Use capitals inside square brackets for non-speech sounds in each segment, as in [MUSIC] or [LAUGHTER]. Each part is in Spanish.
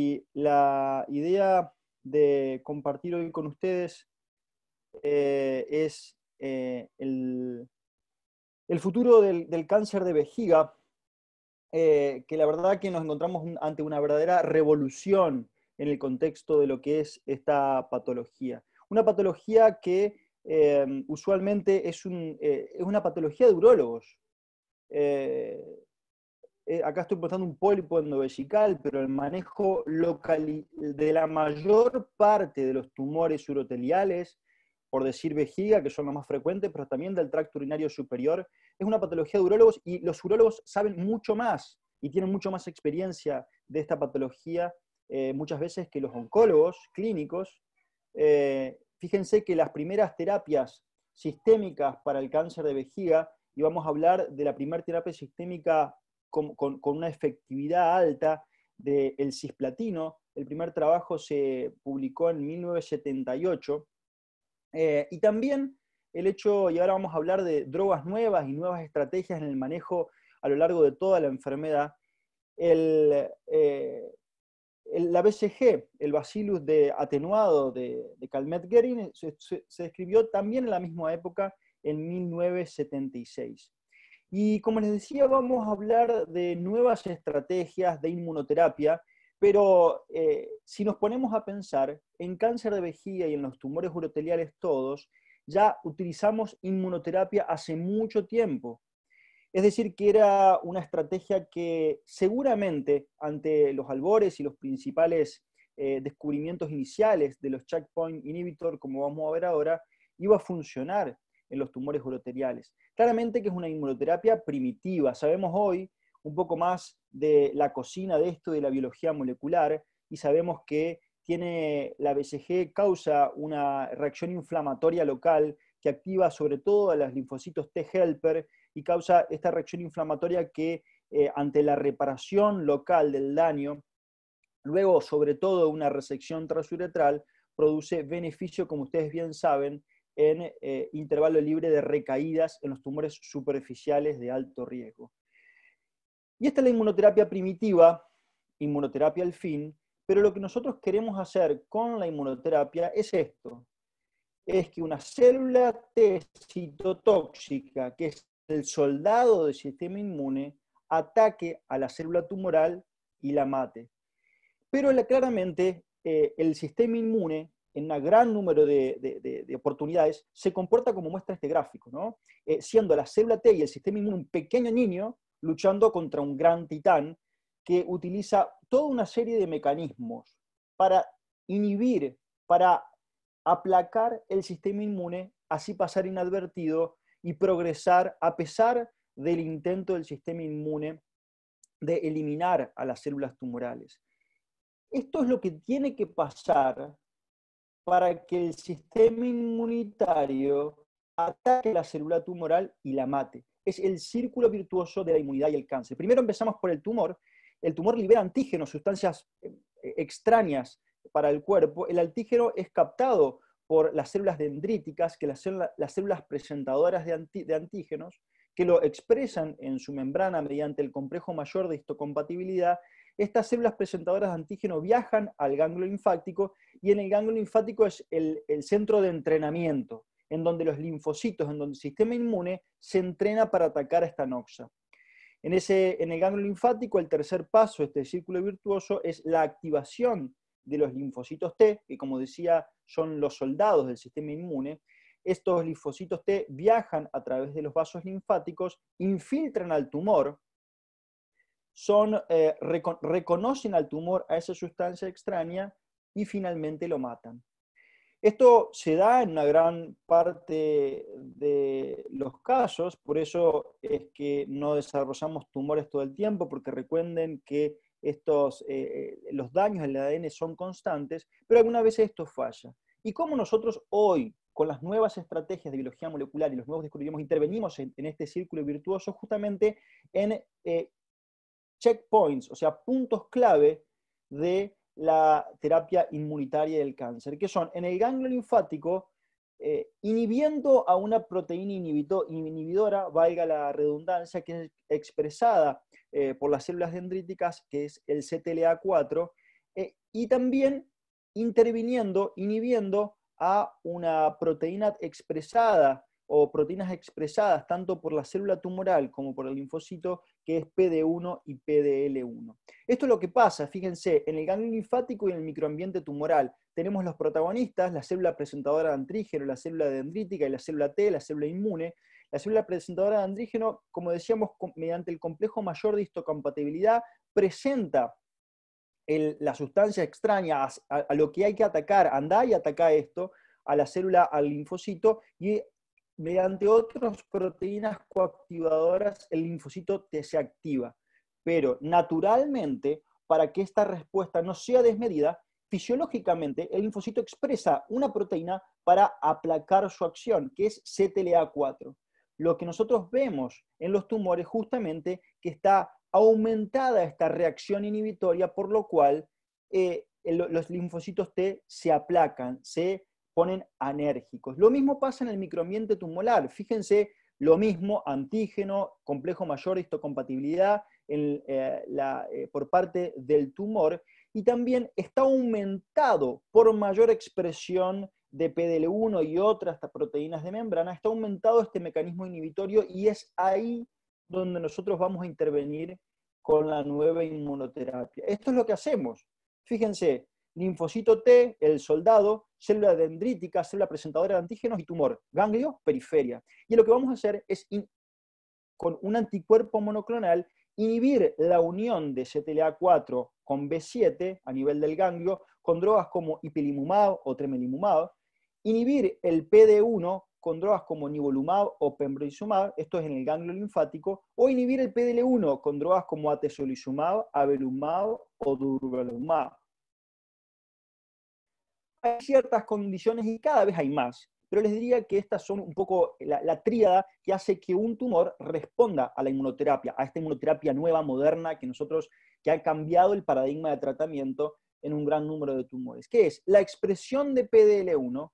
Y la idea de compartir hoy con ustedes eh, es eh, el, futuro del, cáncer de vejiga, eh, que la verdad que nos encontramos ante una verdadera revolución en el contexto de lo que es esta patología. Una patología que usualmente es, una patología de urólogos. Eh, acá estoy mostrando un pólipo endovesical, pero el manejo local de la mayor parte de los tumores uroteliales, por decir vejiga, que son los más frecuentes, pero también del tracto urinario superior, es una patología de urólogos y los urólogos saben mucho más y tienen mucho más experiencia de esta patología eh, muchas veces que los oncólogos clínicos. Eh, fíjense que las primeras terapias sistémicas para el cáncer de vejiga, y vamos a hablar de la primera terapia sistémica con, una efectividad alta del cisplatino. El primer trabajo se publicó en 1978. Eh, y también el hecho, y ahora vamos a hablar de drogas nuevas y nuevas estrategias en el manejo a lo largo de toda la enfermedad, el, eh, la BCG, el bacillus de atenuado de, Calmet-Guerin, se, describió también en la misma época, en 1976. Y como les decía, vamos a hablar de nuevas estrategias de inmunoterapia, pero eh, si nos ponemos a pensar en cáncer de vejiga y en los tumores uroteliales todos, ya utilizamos inmunoterapia hace mucho tiempo. Es decir, que era una estrategia que seguramente ante los albores y los principales eh, descubrimientos iniciales de los checkpoint inhibitor, como vamos a ver ahora, iba a funcionar en los tumores uroteriales. Claramente que es una inmunoterapia primitiva. Sabemos hoy un poco más de la cocina de esto, de la biología molecular, y sabemos que tiene, la BCG causa una reacción inflamatoria local que activa sobre todo a los linfocitos T helper y causa esta reacción inflamatoria que eh, ante la reparación local del daño, luego sobre todo una resección transuretral, produce beneficio, como ustedes bien saben, en eh, intervalo libre de recaídas en los tumores superficiales de alto riesgo. Y esta es la inmunoterapia primitiva, inmunoterapia al fin, pero lo que nosotros queremos hacer con la inmunoterapia es esto, es que una célula T citotóxica, que es el soldado del sistema inmune, ataque a la célula tumoral y la mate. Pero claramente eh, el sistema inmune en un gran número de, oportunidades, se comporta como muestra este gráfico, eh, siendo la célula T y el sistema inmune un pequeño niño luchando contra un gran titán que utiliza toda una serie de mecanismos para inhibir, para aplacar el sistema inmune, así pasar inadvertido y progresar a pesar del intento del sistema inmune de eliminar a las células tumorales. Esto es lo que tiene que pasar para que el sistema inmunitario ataque la célula tumoral y la mate. Es el círculo virtuoso de la inmunidad y el cáncer. Primero empezamos por el tumor. El tumor libera antígenos, sustancias eh, eh, extrañas para el cuerpo. El antígeno es captado por las células dendríticas, que las, las células presentadoras de, de, antígenos, que lo expresan en su membrana mediante el complejo mayor de histocompatibilidad estas células presentadoras de antígeno viajan al ganglio linfático y en el ganglio linfático es el, centro de entrenamiento, en donde los linfocitos, en donde el sistema inmune se entrena para atacar a esta noxa. En, ese, en el ganglio linfático, el tercer paso este círculo virtuoso es la activación de los linfocitos T, que como decía son los soldados del sistema inmune, estos linfocitos T viajan a través de los vasos linfáticos, infiltran al tumor, son, eh, reconocen al tumor a esa sustancia extraña y finalmente lo matan. Esto se da en una gran parte de los casos, por eso es que no desarrollamos tumores todo el tiempo, porque recuerden que estos, eh, eh, los daños en el ADN son constantes, pero algunas veces esto falla. ¿Y cómo nosotros hoy, con las nuevas estrategias de biología molecular y los nuevos descubrimientos, intervenimos en, este círculo virtuoso justamente en checkpoints, o sea, puntos clave de la terapia inmunitaria del cáncer, que son en el ganglio linfático, eh, inhibiendo a una proteína inhibidora, valga la redundancia, que es expresada eh, por las células dendríticas, que es el CTLA4, eh, y también interviniendo, inhibiendo a una proteína expresada o proteínas expresadas tanto por la célula tumoral como por el linfocito, que es PD1 y PDL1. Esto es lo que pasa, fíjense, en el ganglio linfático y en el microambiente tumoral. Tenemos los protagonistas, la célula presentadora de andrígeno, la célula dendrítica y la célula T, la célula inmune. La célula presentadora de andrígeno, como decíamos, mediante el complejo mayor de histocompatibilidad, presenta la sustancia extraña a, lo que hay que atacar, anda y ataca esto, a la célula, al linfocito, y mediante otras proteínas coactivadoras el linfocito T se activa. Pero naturalmente, para que esta respuesta no sea desmedida, fisiológicamente el linfocito expresa una proteína para aplacar su acción, que es CTLA4. Lo que nosotros vemos en los tumores justamente que está aumentada esta reacción inhibitoria, por lo cual eh, los linfocitos T se aplacan, se ponen anérgicos. Lo mismo pasa en el microambiente tumoral. Fíjense, lo mismo, antígeno, complejo mayor histocompatibilidad eh, eh, por parte del tumor, y también está aumentado por mayor expresión de PDL1 y otras proteínas de membrana, está aumentado este mecanismo inhibitorio y es ahí donde nosotros vamos a intervenir con la nueva inmunoterapia. Esto es lo que hacemos. Fíjense, linfocito T, el soldado, célula dendrítica, célula presentadora de antígenos y tumor, ganglio, periferia. Y lo que vamos a hacer es, con un anticuerpo monoclonal, inhibir la unión de CTLA4 con B7 a nivel del ganglio, con drogas como ipilimumab o tremelimumab, inhibir el PD1 con drogas como nivolumab o pembrolizumab, esto es en el ganglio linfático, o inhibir el PDL1 con drogas como atezolizumab, abelumab o durvalumab hay ciertas condiciones y cada vez hay más, pero les diría que estas son un poco la, tríada que hace que un tumor responda a la inmunoterapia, a esta inmunoterapia nueva, moderna, que nosotros, que ha cambiado el paradigma de tratamiento en un gran número de tumores, que es la expresión de PDL1,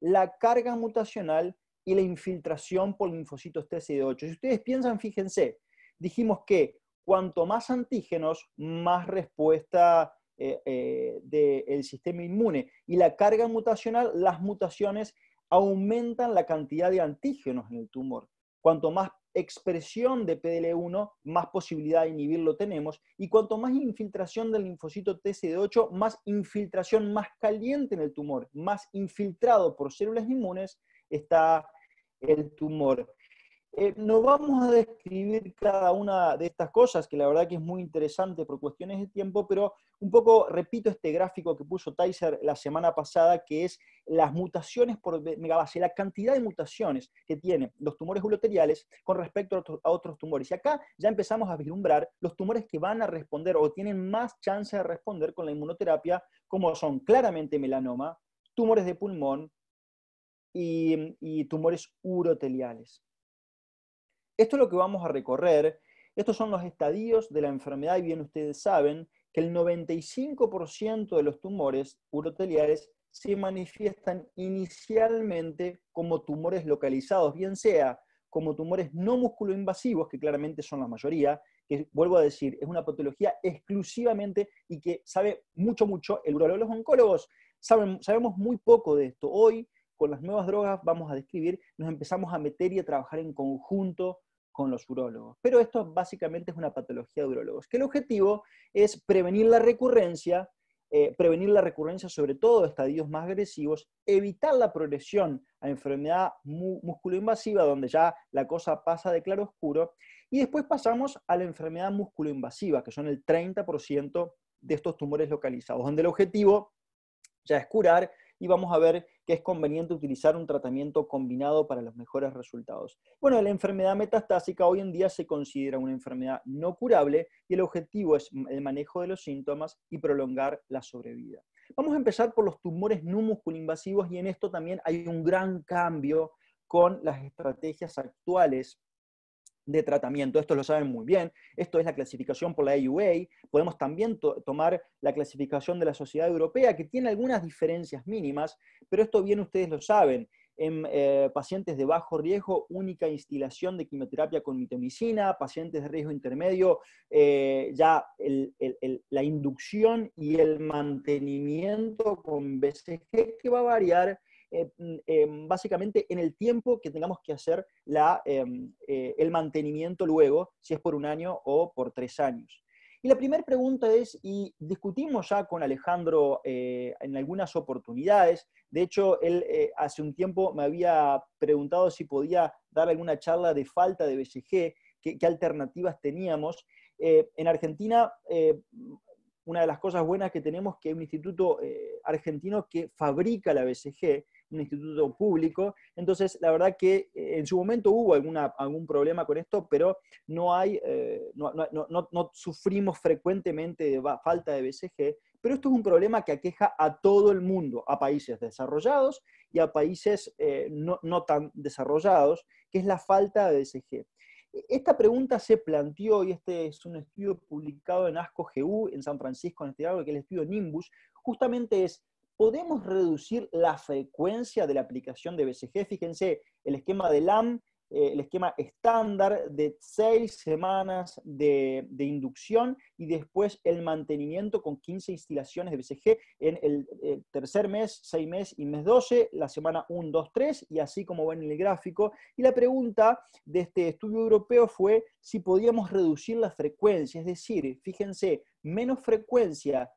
la carga mutacional y la infiltración por linfocitos T 8 Si ustedes piensan, fíjense, dijimos que cuanto más antígenos, más respuesta eh, eh, del sistema inmune. Y la carga mutacional, las mutaciones aumentan la cantidad de antígenos en el tumor. Cuanto más expresión de PDL1, más posibilidad de inhibirlo tenemos. Y cuanto más infiltración del linfocito TCD8, más infiltración más caliente en el tumor, más infiltrado por células inmunes está el tumor. Eh, no vamos a describir cada una de estas cosas, que la verdad que es muy interesante por cuestiones de tiempo, pero un poco repito este gráfico que puso Tyser la semana pasada, que es las mutaciones por megabase, la cantidad de mutaciones que tienen los tumores uroteriales con respecto a, otros tumores. Y acá ya empezamos a vislumbrar los tumores que van a responder o tienen más chance de responder con la inmunoterapia, como son claramente melanoma, tumores de pulmón y, y tumores uroteliales. Esto es lo que vamos a recorrer. Estos son los estadios de la enfermedad y bien ustedes saben que el 95% de los tumores uroteliares se manifiestan inicialmente como tumores localizados, bien sea como tumores no musculoinvasivos, que claramente son la mayoría, que vuelvo a decir, es una patología exclusivamente y que sabe mucho, mucho el urólogo. Los oncólogos saben, sabemos muy poco de esto. Hoy, con las nuevas drogas, vamos a describir, nos empezamos a meter y a trabajar en conjunto con los urólogos. Pero esto básicamente es una patología de urólogos, que el objetivo es prevenir la recurrencia, eh, prevenir la recurrencia sobre todo de estadios más agresivos, evitar la progresión a enfermedad musculoinvasiva, donde ya la cosa pasa de claro oscuro, y después pasamos a la enfermedad musculoinvasiva, que son el 30% de estos tumores localizados, donde el objetivo ya es curar y vamos a ver que es conveniente utilizar un tratamiento combinado para los mejores resultados. Bueno, la enfermedad metastásica hoy en día se considera una enfermedad no curable y el objetivo es el manejo de los síntomas y prolongar la sobrevida. Vamos a empezar por los tumores no invasivos, y en esto también hay un gran cambio con las estrategias actuales de tratamiento. Esto lo saben muy bien. Esto es la clasificación por la AUA. Podemos también tomar la clasificación de la Sociedad Europea, que tiene algunas diferencias mínimas, pero esto bien ustedes lo saben. En eh, pacientes de bajo riesgo, única instalación de quimioterapia con mitomicina, pacientes de riesgo intermedio, eh, ya la inducción y el mantenimiento con BCG que va a variar eh, mm, em, básicamente en el tiempo que tengamos que hacer em, eh, el mantenimiento luego, si es por un año o por tres años. Y la primera pregunta es, y discutimos ya con Alejandro eh, en algunas oportunidades, de hecho, él hace un tiempo me había preguntado si podía dar alguna charla de falta de BCG, qué, alternativas teníamos. en Argentina, una de las cosas buenas que tenemos es que hay un instituto argentino que fabrica la BCG, un instituto público. Entonces, la verdad que eh, en su momento hubo alguna, algún problema con esto, pero no hay, eh, no, sufrimos frecuentemente de falta de BCG, pero esto es un problema que aqueja a todo el mundo, a países desarrollados y a países eh, no, tan desarrollados, que es la falta de BCG. Esta pregunta se planteó, y este es un estudio publicado en ASCO-GU en San Francisco, en este diálogo, que es el estudio Nimbus, justamente es, podemos reducir la frecuencia de la aplicación de BCG. Fíjense, el esquema de LAM, eh, el esquema estándar de seis semanas de, inducción y después el mantenimiento con 15 instalaciones de BCG en el, tercer mes, seis meses y mes 12, la semana 1, 2, 3 y así como ven en el gráfico. Y la pregunta de este estudio europeo fue si podíamos reducir la frecuencia, es decir, fíjense, menos frecuencia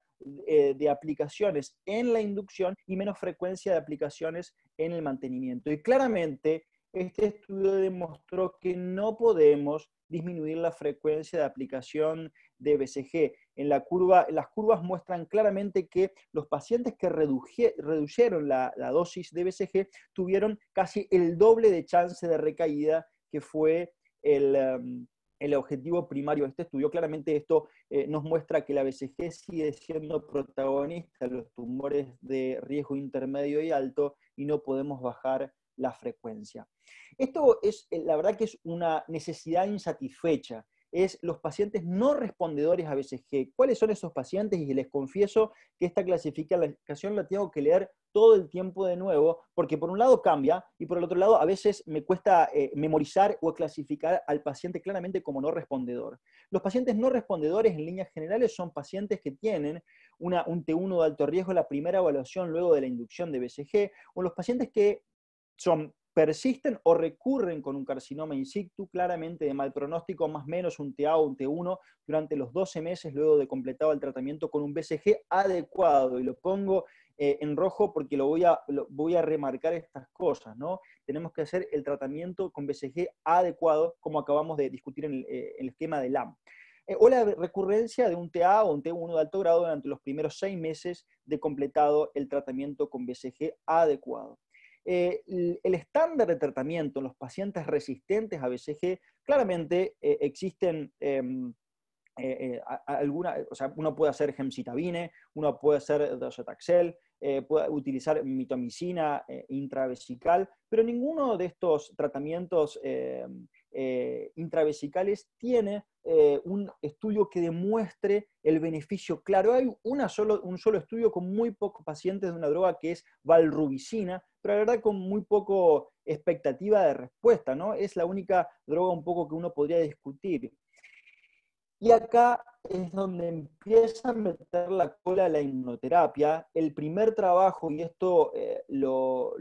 eh, de aplicaciones en la inducción y menos frecuencia de aplicaciones en el mantenimiento. Y claramente, este estudio demostró que no podemos disminuir la frecuencia de aplicación de BCG. En la curva, las curvas muestran claramente que los pacientes que redujeron la, la, dosis de BCG tuvieron casi el doble de chance de recaída que fue el, em, el objetivo primario de este estudio. Claramente esto eh, nos muestra que la BCG sigue siendo protagonista de los tumores de riesgo intermedio y alto y no podemos bajar la frecuencia. Esto es, eh, la verdad que es una necesidad insatisfecha es los pacientes no respondedores a BCG. ¿Cuáles son esos pacientes? Y les confieso que esta clasificación la tengo que leer todo el tiempo de nuevo, porque por un lado cambia y por el otro lado a veces me cuesta eh, memorizar o clasificar al paciente claramente como no respondedor. Los pacientes no respondedores en líneas generales son pacientes que tienen un T1 de alto riesgo en la primera evaluación luego de la inducción de BCG, o los pacientes que son persisten o recurren con un carcinoma in situ, claramente de mal pronóstico, más o menos un TA o un T1, durante los 12 meses luego de completado el tratamiento con un BCG adecuado. Y lo pongo eh, en rojo porque lo voy, a, remarcar estas cosas, ¿no? Tenemos que hacer el tratamiento con BCG adecuado, como acabamos de discutir en el, eh, esquema de LAM eh, o la recurrencia de un TA o un T1 de alto grado durante los primeros seis meses de completado el tratamiento con BCG adecuado. Eh, el, estándar de tratamiento en los pacientes resistentes a BCG, claramente eh, existen... Em, eh, eh alguna, o sea, uno puede hacer gemcitabine, uno puede hacer docetaxel, puede utilizar mitomicina intravesical, pero ninguno de estos tratamientos em, eh, intravesicales tiene eh, un estudio que demuestre el beneficio claro. Hay una solo, un solo estudio con muy pocos pacientes de una droga que es valrubicina, pero la verdad con muy poco expectativa de respuesta, ¿no? Es la única droga un poco que uno podría discutir. Y acá es donde empieza a meter la cola la hipnoterapia. El primer trabajo, y esto eh, lo,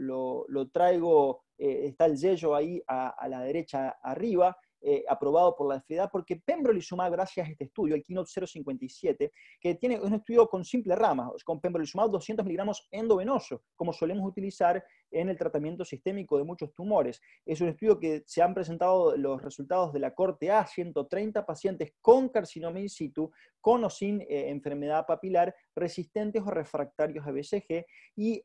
traigo, eh, está el sello ahí a, la derecha arriba, eh, aprobado por la FDA, porque Pembrolizumab, gracias a este estudio, el Keynote 057, que tiene un estudio con simple ramas, con Pembrolizumab 200 miligramos endovenoso, como solemos utilizar en el tratamiento sistémico de muchos tumores. Es un estudio que se han presentado los resultados de la corte A, 130 pacientes con carcinoma in situ, con o sin eh, enfermedad papilar, resistentes o refractarios a BCG, y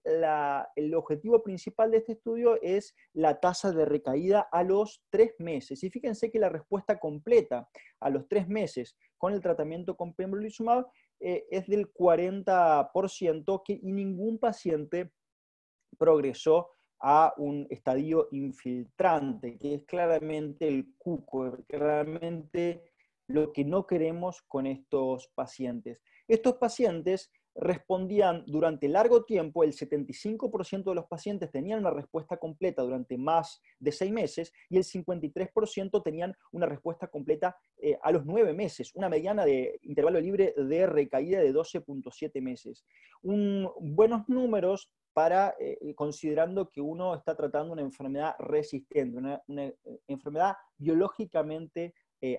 el objetivo principal de este estudio es la tasa de recaída a los tres meses. Y fíjense que la respuesta completa a los tres meses con el tratamiento con pembrolizumab eh, es del 40% que, y ningún paciente progresó a un estadio infiltrante, que es claramente el cuco, claramente lo que no queremos con estos pacientes. Estos pacientes respondían durante largo tiempo, el 75% de los pacientes tenían una respuesta completa durante más de seis meses y el 53% tenían una respuesta completa eh, a los nueve meses, una mediana de intervalo libre de recaída de 12.7 meses. buenos números para, eh, eh, considerando que uno está tratando una enfermedad resistente, una, eh, enfermedad biológicamente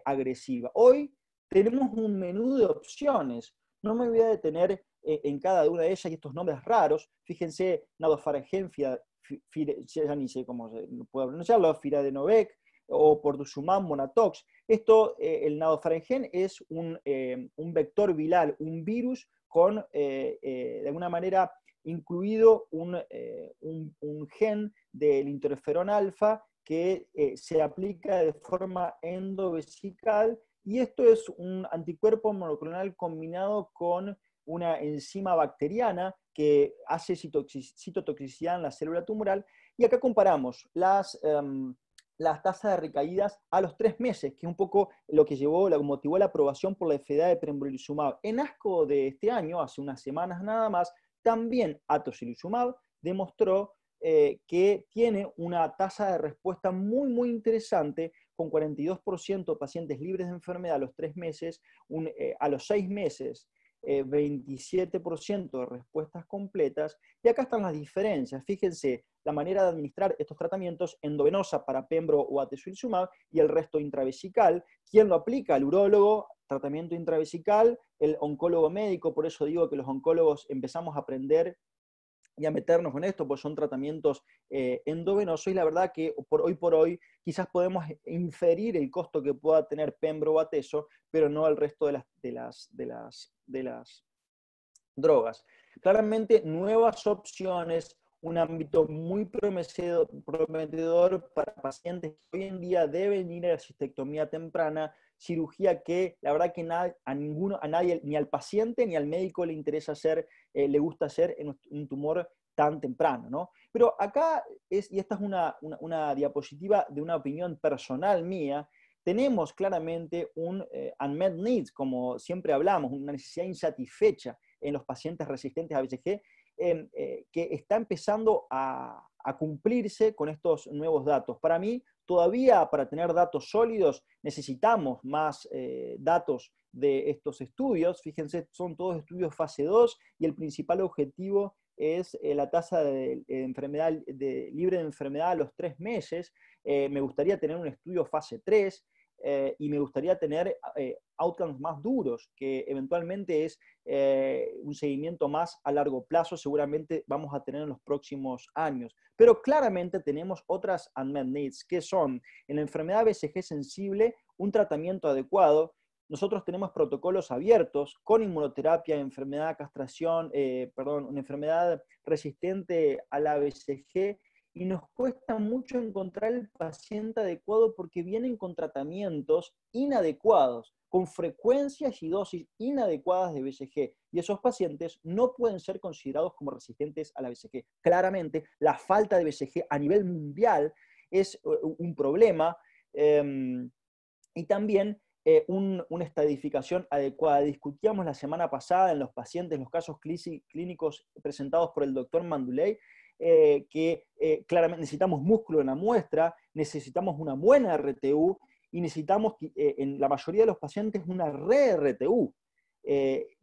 agresiva. Hoy tenemos un menú de opciones. No me voy a detener en cada una de ellas y estos nombres raros. Fíjense, nadofaringén, ya ni sé cómo se puede pronunciarlo, firadenovec, o portuzumab, monatox. Esto, el nadofaringén, es un, vector viral, un virus con, de alguna manera, incluido eh, un, gen del interferón alfa que eh, se aplica de forma endovesical y esto es un anticuerpo monoclonal combinado con una enzima bacteriana que hace citotoxicidad en la célula tumoral. Y acá comparamos em, las, tasas de recaídas a los tres meses, que es un poco lo que llevó, lo motivó la aprobación por la FDA de pembrolizumab. En ASCO de este año, hace unas semanas nada más, también Atosilizumab demostró eh, que tiene una tasa de respuesta muy, muy interesante, con 42% de pacientes libres de enfermedad a los tres meses, eh, a los seis meses 27% eh, de respuestas completas. Y acá están las diferencias. Fíjense, la manera de administrar estos tratamientos endovenosa para pembro o atezolizumab y el resto intravesical. ¿Quién lo aplica? El urólogo, tratamiento intravesical, el oncólogo médico, por eso digo que los oncólogos empezamos a aprender y a meternos en esto, pues son tratamientos eh, endovenosos y la verdad que por hoy por hoy quizás podemos inferir el costo que pueda tener Pembro o Ateso, pero no al resto de las, de las, de las drogas. Claramente nuevas opciones, un ámbito muy prometedor para pacientes que hoy en día deben ir a la cistectomía temprana, cirugía que la verdad que nada, a ninguno, a nadie, ni al paciente ni al médico le interesa hacer, eh, le gusta hacer en un tumor tan temprano, ¿no? Pero acá, es, y esta es una, una, diapositiva de una opinión personal mía, tenemos claramente un eh, unmet needs, como siempre hablamos, una necesidad insatisfecha en los pacientes resistentes a BCG, em, eh, que está empezando a, cumplirse con estos nuevos datos. Para mí, Todavía para tener datos sólidos necesitamos más eh, datos de estos estudios. Fíjense, son todos estudios fase 2 y el principal objetivo es eh, la tasa de, enfermedad, libre de enfermedad a los tres meses. Eh, me gustaría tener un estudio fase 3 eh, y me gustaría tener eh, outcomes más duros, que eventualmente es eh, un seguimiento más a largo plazo, seguramente vamos a tener en los próximos años. Pero claramente tenemos otras unmet needs, que son en la enfermedad BCG sensible, un tratamiento adecuado. Nosotros tenemos protocolos abiertos con inmunoterapia, enfermedad castración, perdón, una enfermedad resistente a la BCG, y nos cuesta mucho encontrar el paciente adecuado porque vienen con tratamientos inadecuados, con frecuencias y dosis inadecuadas de BCG. Y esos pacientes no pueden ser considerados como resistentes a la BCG. Claramente, la falta de BCG a nivel mundial es eh, un problema em, y también eh, una estadificación adecuada. Discutíamos la semana pasada en los pacientes los casos clínicos presentados por el doctor Manduley eh, que eh, claramente necesitamos músculo en la muestra, necesitamos una buena RTU y necesitamos eh, en la mayoría de los pacientes una re-RTU.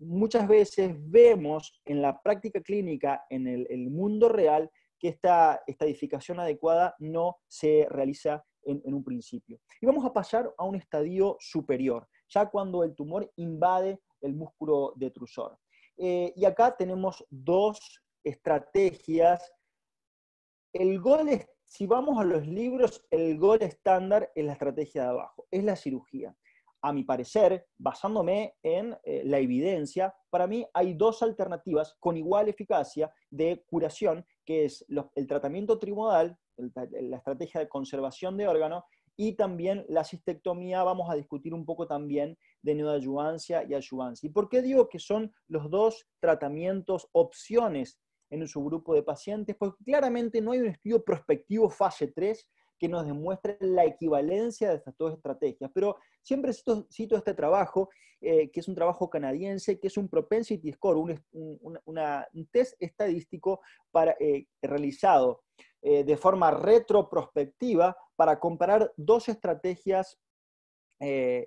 muchas veces vemos en la práctica clínica, en el, mundo real, que esta estadificación adecuada no se realiza en, un principio. Y vamos a pasar a un estadio superior, ya cuando el tumor invade el músculo detrusor. y acá tenemos dos estrategias el gol, es, si vamos a los libros, el gol estándar es la estrategia de abajo, es la cirugía. A mi parecer, basándome en eh, la evidencia, para mí hay dos alternativas con igual eficacia de curación, que es el tratamiento trimodal, la estrategia de conservación de órgano, y también la cistectomía, vamos a discutir un poco también de neoadyuvancia y ayuvancia. ¿Y por qué digo que son los dos tratamientos, opciones en su grupo de pacientes, pues claramente no hay un estudio prospectivo fase 3 que nos demuestre la equivalencia de estas dos estrategias. Pero siempre cito, este trabajo, eh, que es un trabajo canadiense, que es un propensity score, un, test estadístico eh, realizado eh, de forma retroprospectiva para comparar dos estrategias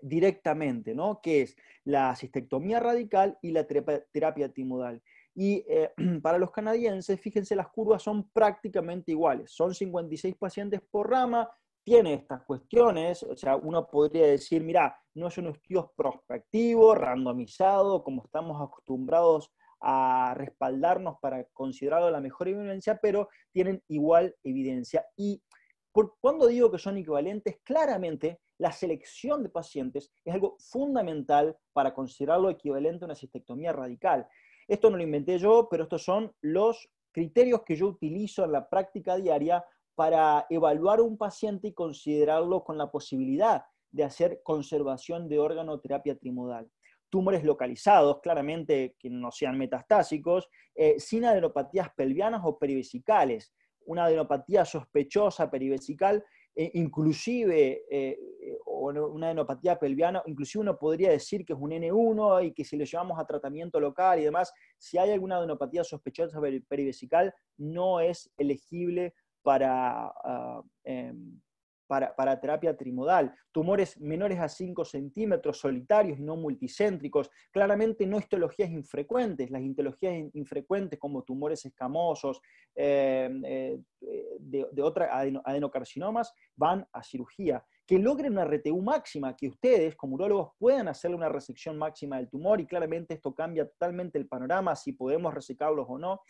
directamente, que es la cistectomía radical y la terapia timodal. Y eh, [CLEARS THROAT] para los canadienses, fíjense, las curvas son prácticamente iguales. Son 56 pacientes por rama, tiene estas cuestiones, o sea, uno podría decir, mira, no es un estudio prospectivo, randomizado, como estamos acostumbrados a respaldarnos para considerarlo la mejor evidencia, pero tienen igual evidencia. Y por, cuando digo que son equivalentes, claramente la selección de pacientes es algo fundamental para considerarlo equivalente a una cistectomía radical. Esto no lo inventé yo, pero estos son los criterios que yo utilizo en la práctica diaria para evaluar un paciente y considerarlo con la posibilidad de hacer conservación de órgano terapia trimodal. Tumores localizados, claramente que no sean metastásicos, eh, sin adenopatías pelvianas o perivesicales, una adenopatía sospechosa perivesical eh, inclusive, eh, eh, una adenopatía pelviana, inclusive uno podría decir que es un N1 y que si lo llevamos a tratamiento local y demás, si hay alguna adenopatía sospechosa perivesical, no es elegible para, ah, em, para, terapia trimodal, tumores menores a 5 centímetros, solitarios no multicéntricos, claramente no histologías infrecuentes, las histologías infrecuentes como tumores escamosos, eh, eh, de, otras adenocarcinomas, van a cirugía. Que logren una RTU máxima, que ustedes como urólogos puedan hacer una resección máxima del tumor y claramente esto cambia totalmente el panorama, si podemos resecarlos o no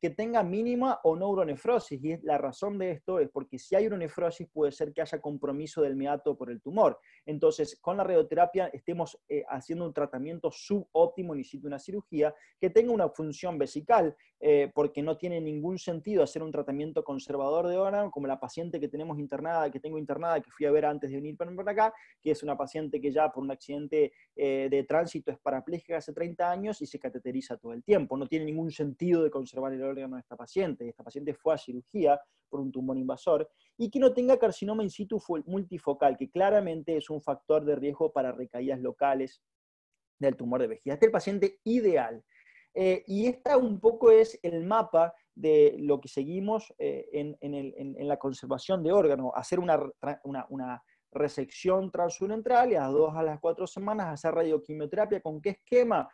que, tenga mínima o no uronefrosis. Y la razón de esto es porque si hay uronefrosis puede ser que haya compromiso del meato por el tumor. Entonces, con la radioterapia estemos eh, haciendo un tratamiento subóptimo, necesito una cirugía, que tenga una función vesical, eh, porque no tiene ningún sentido hacer un tratamiento conservador de órgano, como la paciente que tenemos internada, que tengo internada, que fui a ver antes de venir para acá, que es una paciente que ya por un accidente eh, de tránsito es parapléjica hace 30 años y se cateteriza todo el tiempo. No tiene ningún sentido de conservar el órgano de esta paciente, esta paciente fue a cirugía por un tumor invasor, y que no tenga carcinoma in situ multifocal, que claramente es un factor de riesgo para recaídas locales del tumor de vejiga. Este es el paciente ideal. Eh, y esta un poco es el mapa de lo que seguimos eh, en, la conservación de órgano, hacer una, una, resección transurentral y a las dos a las cuatro semanas hacer radioquimioterapia. ¿Con qué esquema?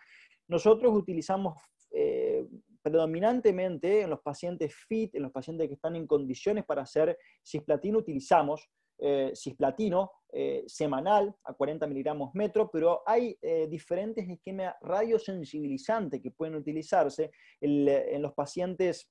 Nosotros utilizamos eh, predominantemente en los pacientes fit, en los pacientes que están en condiciones para hacer cisplatino, utilizamos eh, cisplatino eh, semanal a 40 miligramos metro, pero hay eh, diferentes esquemas radiosensibilizantes que pueden utilizarse en, los pacientes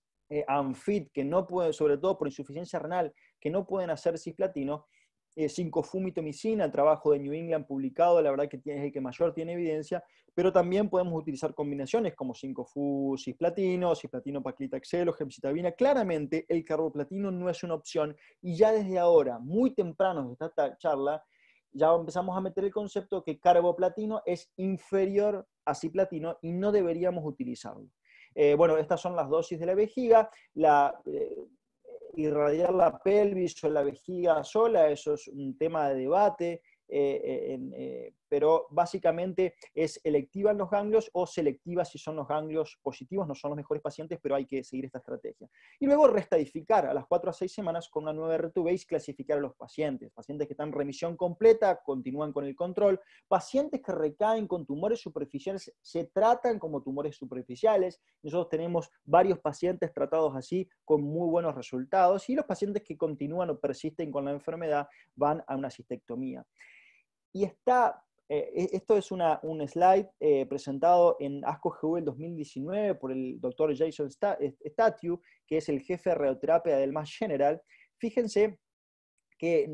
unfit, que no pueden, sobre todo por insuficiencia renal, que no pueden hacer cisplatino, eh, 5-fumitomicina, el trabajo de New England publicado, la verdad que es el que mayor tiene evidencia, pero también podemos utilizar combinaciones como 5-fu cisplatino, cisplatino paclitaxel o gemcitabina. Claramente el carboplatino no es una opción y ya desde ahora, muy temprano de esta charla, ya empezamos a meter el concepto que carboplatino es inferior a ciplatino y no deberíamos utilizarlo. Eh, bueno, estas son las dosis de la vejiga. La, eh, irradiar la pelvis o la vejiga sola, eso es un tema de debate. Eh, eh, en, eh, pero básicamente es electiva en los ganglios o selectiva si son los ganglios positivos, no son los mejores pacientes, pero hay que seguir esta estrategia. Y luego restadificar a las 4 a 6 semanas con una nueva 2 base clasificar a los pacientes, pacientes que están en remisión completa, continúan con el control, pacientes que recaen con tumores superficiales, se tratan como tumores superficiales, nosotros tenemos varios pacientes tratados así con muy buenos resultados, y los pacientes que continúan o persisten con la enfermedad van a una cistectomía. Y está eh, e, esto es un slide eh, presentado en ASCO GU 2019 e por el doctor Jason eh, Statue, que es el jefe de radioterapia del más general. Fíjense que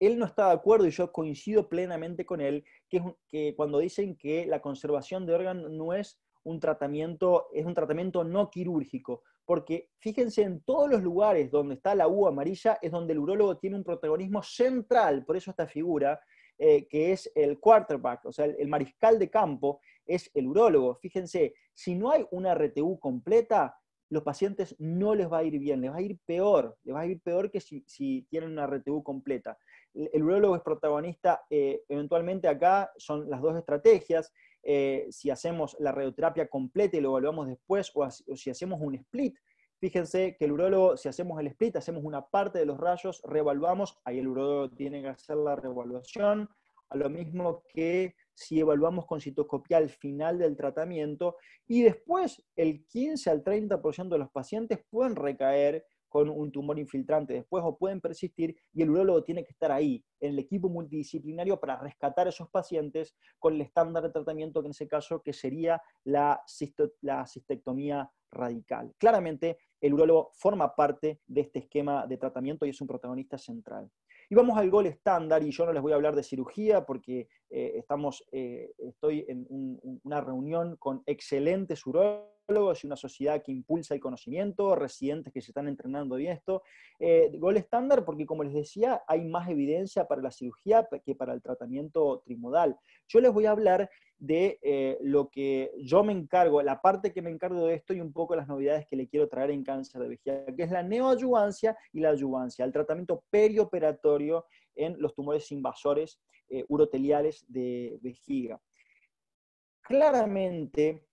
él no está de acuerdo y yo coincido plenamente con él, que, que cuando dicen que la conservación de órgano no es un tratamiento, es un tratamiento no quirúrgico, porque fíjense en todos los lugares donde está la U amarilla es donde el urólogo tiene un protagonismo central, por eso esta figura, eh, que es el quarterback, o sea, el, mariscal de campo es el urólogo. Fíjense, si no hay una RTU completa, los pacientes no les va a ir bien, les va a ir peor, les va a ir peor que si, tienen una RTU completa. El, urólogo es protagonista, eh, eventualmente acá son las dos estrategias, eh, si hacemos la radioterapia completa y lo evaluamos después, o si hacemos un split, Fíjense que el urólogo, si hacemos el split, hacemos una parte de los rayos, reevaluamos, ahí el urólogo tiene que hacer la reevaluación, a lo mismo que si evaluamos con citoscopia al final del tratamiento, y después el 15 al 30% de los pacientes pueden recaer con un tumor infiltrante después o pueden persistir y el urólogo tiene que estar ahí, en el equipo multidisciplinario, para rescatar a esos pacientes con el estándar de tratamiento que en ese caso que sería la, la cistectomía radical. Claramente, el urólogo forma parte de este esquema de tratamiento y es un protagonista central vamos al gol estándar, y yo no les voy a hablar de cirugía porque eh, estamos, eh, estoy en una reunión con excelentes urólogos y una sociedad que impulsa el conocimiento, residentes que se están entrenando bien esto. Eh, gol estándar porque, como les decía, hay más evidencia para la cirugía que para el tratamiento trimodal. Yo les voy a hablar de eh, lo que yo me encargo, la parte que me encargo de esto y un poco las novedades que le quiero traer en cáncer de vejiga, que es la neoadyuvancia y la ayuvancia, el tratamiento perioperatorio en los tumores invasores eh, uroteliales de vejiga. Claramente,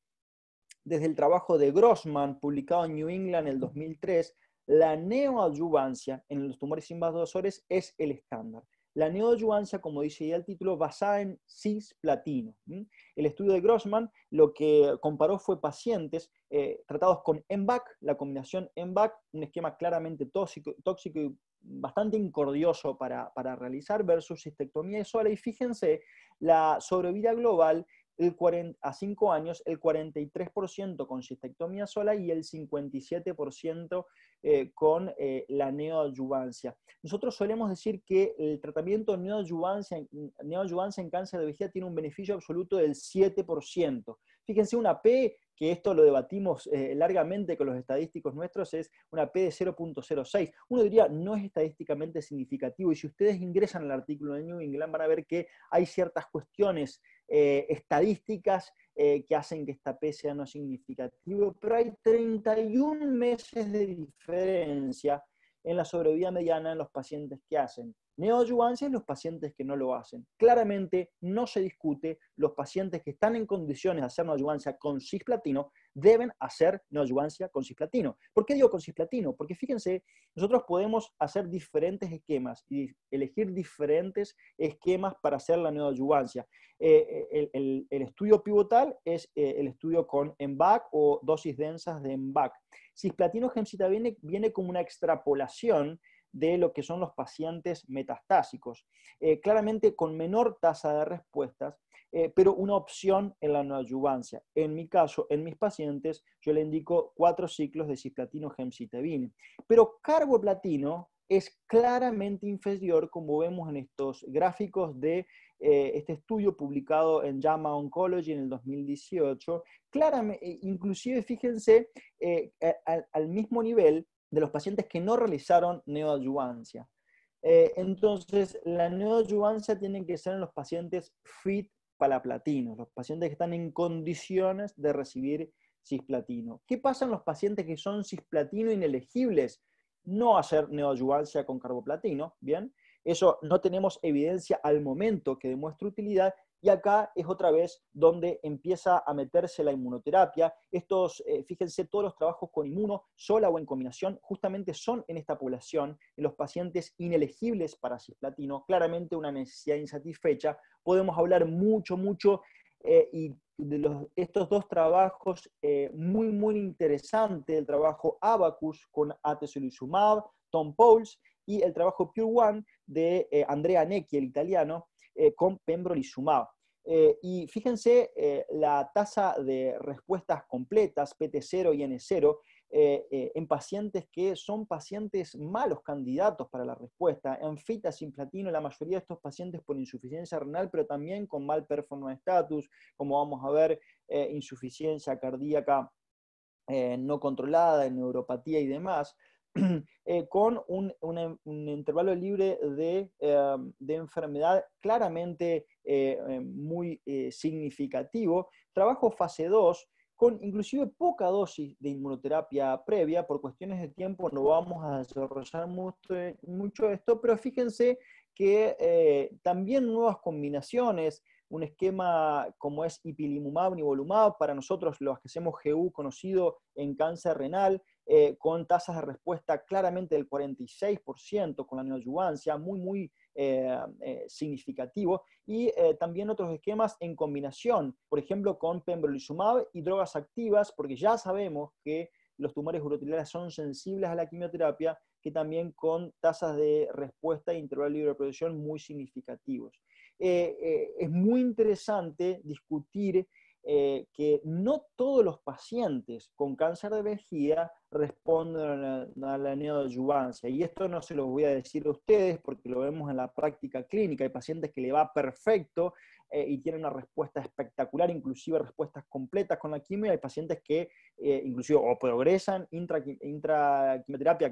desde el trabajo de Grossman, publicado en New England en el 2003, la neoadyuvancia en los tumores invasores es el estándar la neoadyuvancia, como dice ya el título, basada en cisplatino. El estudio de Grossman lo que comparó fue pacientes eh, tratados con EMBAC, la combinación EMBAC, un esquema claramente tóxico, tóxico y bastante incordioso para, para realizar, versus cistectomía y sola. Y fíjense, la sobrevida global a 5 años el 43% con cistectomía sola y el 57% eh, con eh, la neoadyuvancia. Nosotros solemos decir que el tratamiento neoadyuvancia, neoadyuvancia en cáncer de vejiga tiene un beneficio absoluto del 7%. Fíjense, una P, que esto lo debatimos eh, largamente con los estadísticos nuestros, es una P de 0.06. Uno diría, no es estadísticamente significativo. Y si ustedes ingresan al artículo de New England van a ver que hay ciertas cuestiones eh, estadísticas eh, que hacen que esta P sea no significativo, pero hay 31 meses de diferencia en la sobrevida mediana en los pacientes que hacen neoadyuvancia y los pacientes que no lo hacen. Claramente no se discute los pacientes que están en condiciones de hacer neoadyuvancia con cisplatino deben hacer neoadyuvancia con cisplatino. ¿Por qué digo con cisplatino? Porque fíjense, nosotros podemos hacer diferentes esquemas y elegir diferentes esquemas para hacer la neoadyuvancia. Eh, el, estudio pivotal es eh, el estudio con EMBAC o dosis densas de EMBAC. Cisplatino gemcita viene, viene como una extrapolación de lo que son los pacientes metastásicos. Eh, claramente con menor tasa de respuestas, eh, pero una opción en la neoadyuvancia. En mi caso, en mis pacientes, yo le indico cuatro ciclos de cisplatino gemcitabine. Pero carboplatino es claramente inferior, como vemos en estos gráficos de eh, este estudio publicado en JAMA Oncology en el 2018. Claramente, eh, inclusive, fíjense, al, mismo nivel de los pacientes que no realizaron neoadyuvancia. entonces, la neoadyuvancia tiene que ser en los pacientes fit Palaplatino, los pacientes que están en condiciones de recibir cisplatino. ¿Qué pasa en los pacientes que son cisplatino inelegibles? No hacer neoadyuvancia con carboplatino, ¿bien? Eso no tenemos evidencia al momento que demuestre utilidad, y acá es otra vez donde empieza a meterse la inmunoterapia. Estos, eh, fíjense, todos los trabajos con inmuno, sola o en combinación, justamente son en esta población, en los pacientes inelegibles para cisplatino, claramente una necesidad insatisfecha. Podemos hablar mucho, mucho eh, y de estos dos trabajos eh, muy, muy interesantes: el trabajo Abacus con Atezolizumab, Tom Pauls, y el trabajo Pure One de Andrea Necchi, el italiano, eh, con pembrolizumab. Eh, y fíjense eh, la tasa de respuestas completas, PT0 y N0, en pacientes que son pacientes malos candidatos para la respuesta, En sin platino, la mayoría de estos pacientes por insuficiencia renal, pero también con mal performance status, como vamos a ver, insuficiencia cardíaca no controlada, neuropatía y demás. [CLEARS THROAT] Eh, con em, un, intervalo libre de, em, enfermedad claramente eh, em, muy eh, significativo. Trabajo fase 2 con inclusive poca dosis de inmunoterapia previa, por cuestiones de tiempo no vamos a desarrollar mucho, esto, pero fíjense que también nuevas combinaciones, un esquema como es ipilimumab, nivolumab, para nosotros los que hacemos GU conocido en cáncer renal, eh, con tasas de respuesta claramente del 46% con la neoadyuvancia, muy, muy eh, eh, significativo, y también otros esquemas en combinación, por ejemplo, con pembrolizumab y drogas activas, porque ya sabemos que los tumores urotilares son sensibles a la quimioterapia, que también con tasas de respuesta e intervalo libre de producción muy significativos. es muy interesante discutir que no todos los pacientes con cáncer de vejiga responden a la, a Y esto no se lo voy a decir a ustedes porque lo vemos en la práctica clínica. Hay pacientes que le va perfecto eh, y tienen una respuesta espectacular, inclusive respuestas completas con la quimio. Hay pacientes que eh, inclusive o progresan intra, que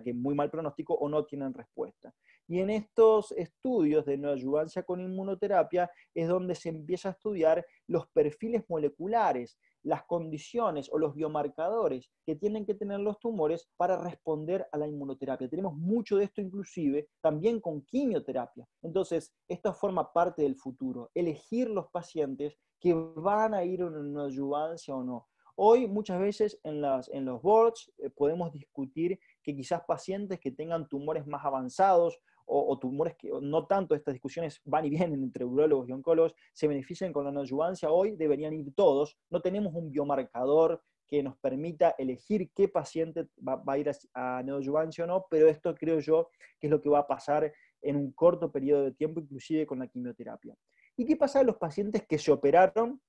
es muy mal pronóstico, o no tienen respuesta. Y en estos estudios de neoadyuvancia con inmunoterapia es donde se empieza a estudiar los perfiles moleculares las condiciones o los biomarcadores que tienen que tener los tumores para responder a la inmunoterapia. Tenemos mucho de esto inclusive también con quimioterapia. Entonces, esto forma parte del futuro, elegir los pacientes que van a ir en una ayudancia o no. Hoy muchas veces en, los boards eh, podemos discutir que quizás pacientes que tengan tumores más avanzados o, tumores que no tanto estas discusiones van y vienen entre urólogos y oncólogos, se benefician con la adyuvancia, hoy deberían ir todos. No tenemos un biomarcador que nos permita elegir qué paciente va, a ir a, a neoadyuvancia o no, pero esto creo yo que es lo que va a pasar en un corto periodo de tiempo, inclusive con la quimioterapia. ¿Y qué pasa a los pacientes que se operaron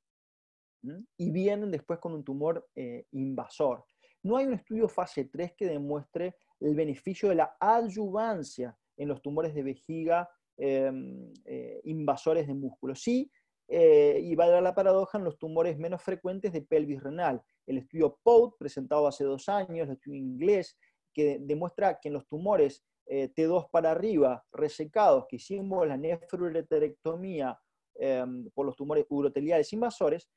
y vienen después con un tumor eh, invasor? No hay un estudio fase 3 que demuestre el beneficio de la adyuvancia en los tumores de vejiga em, eh, invasores de músculo. Sí, eh, y va a dar la paradoja en los tumores menos frecuentes de pelvis renal. El estudio POUT, presentado hace dos años, el estudio inglés, que demuestra que en los tumores eh, T2 para arriba, resecados, que hicimos la nefroureterectomía em, por los tumores uroteliales invasores,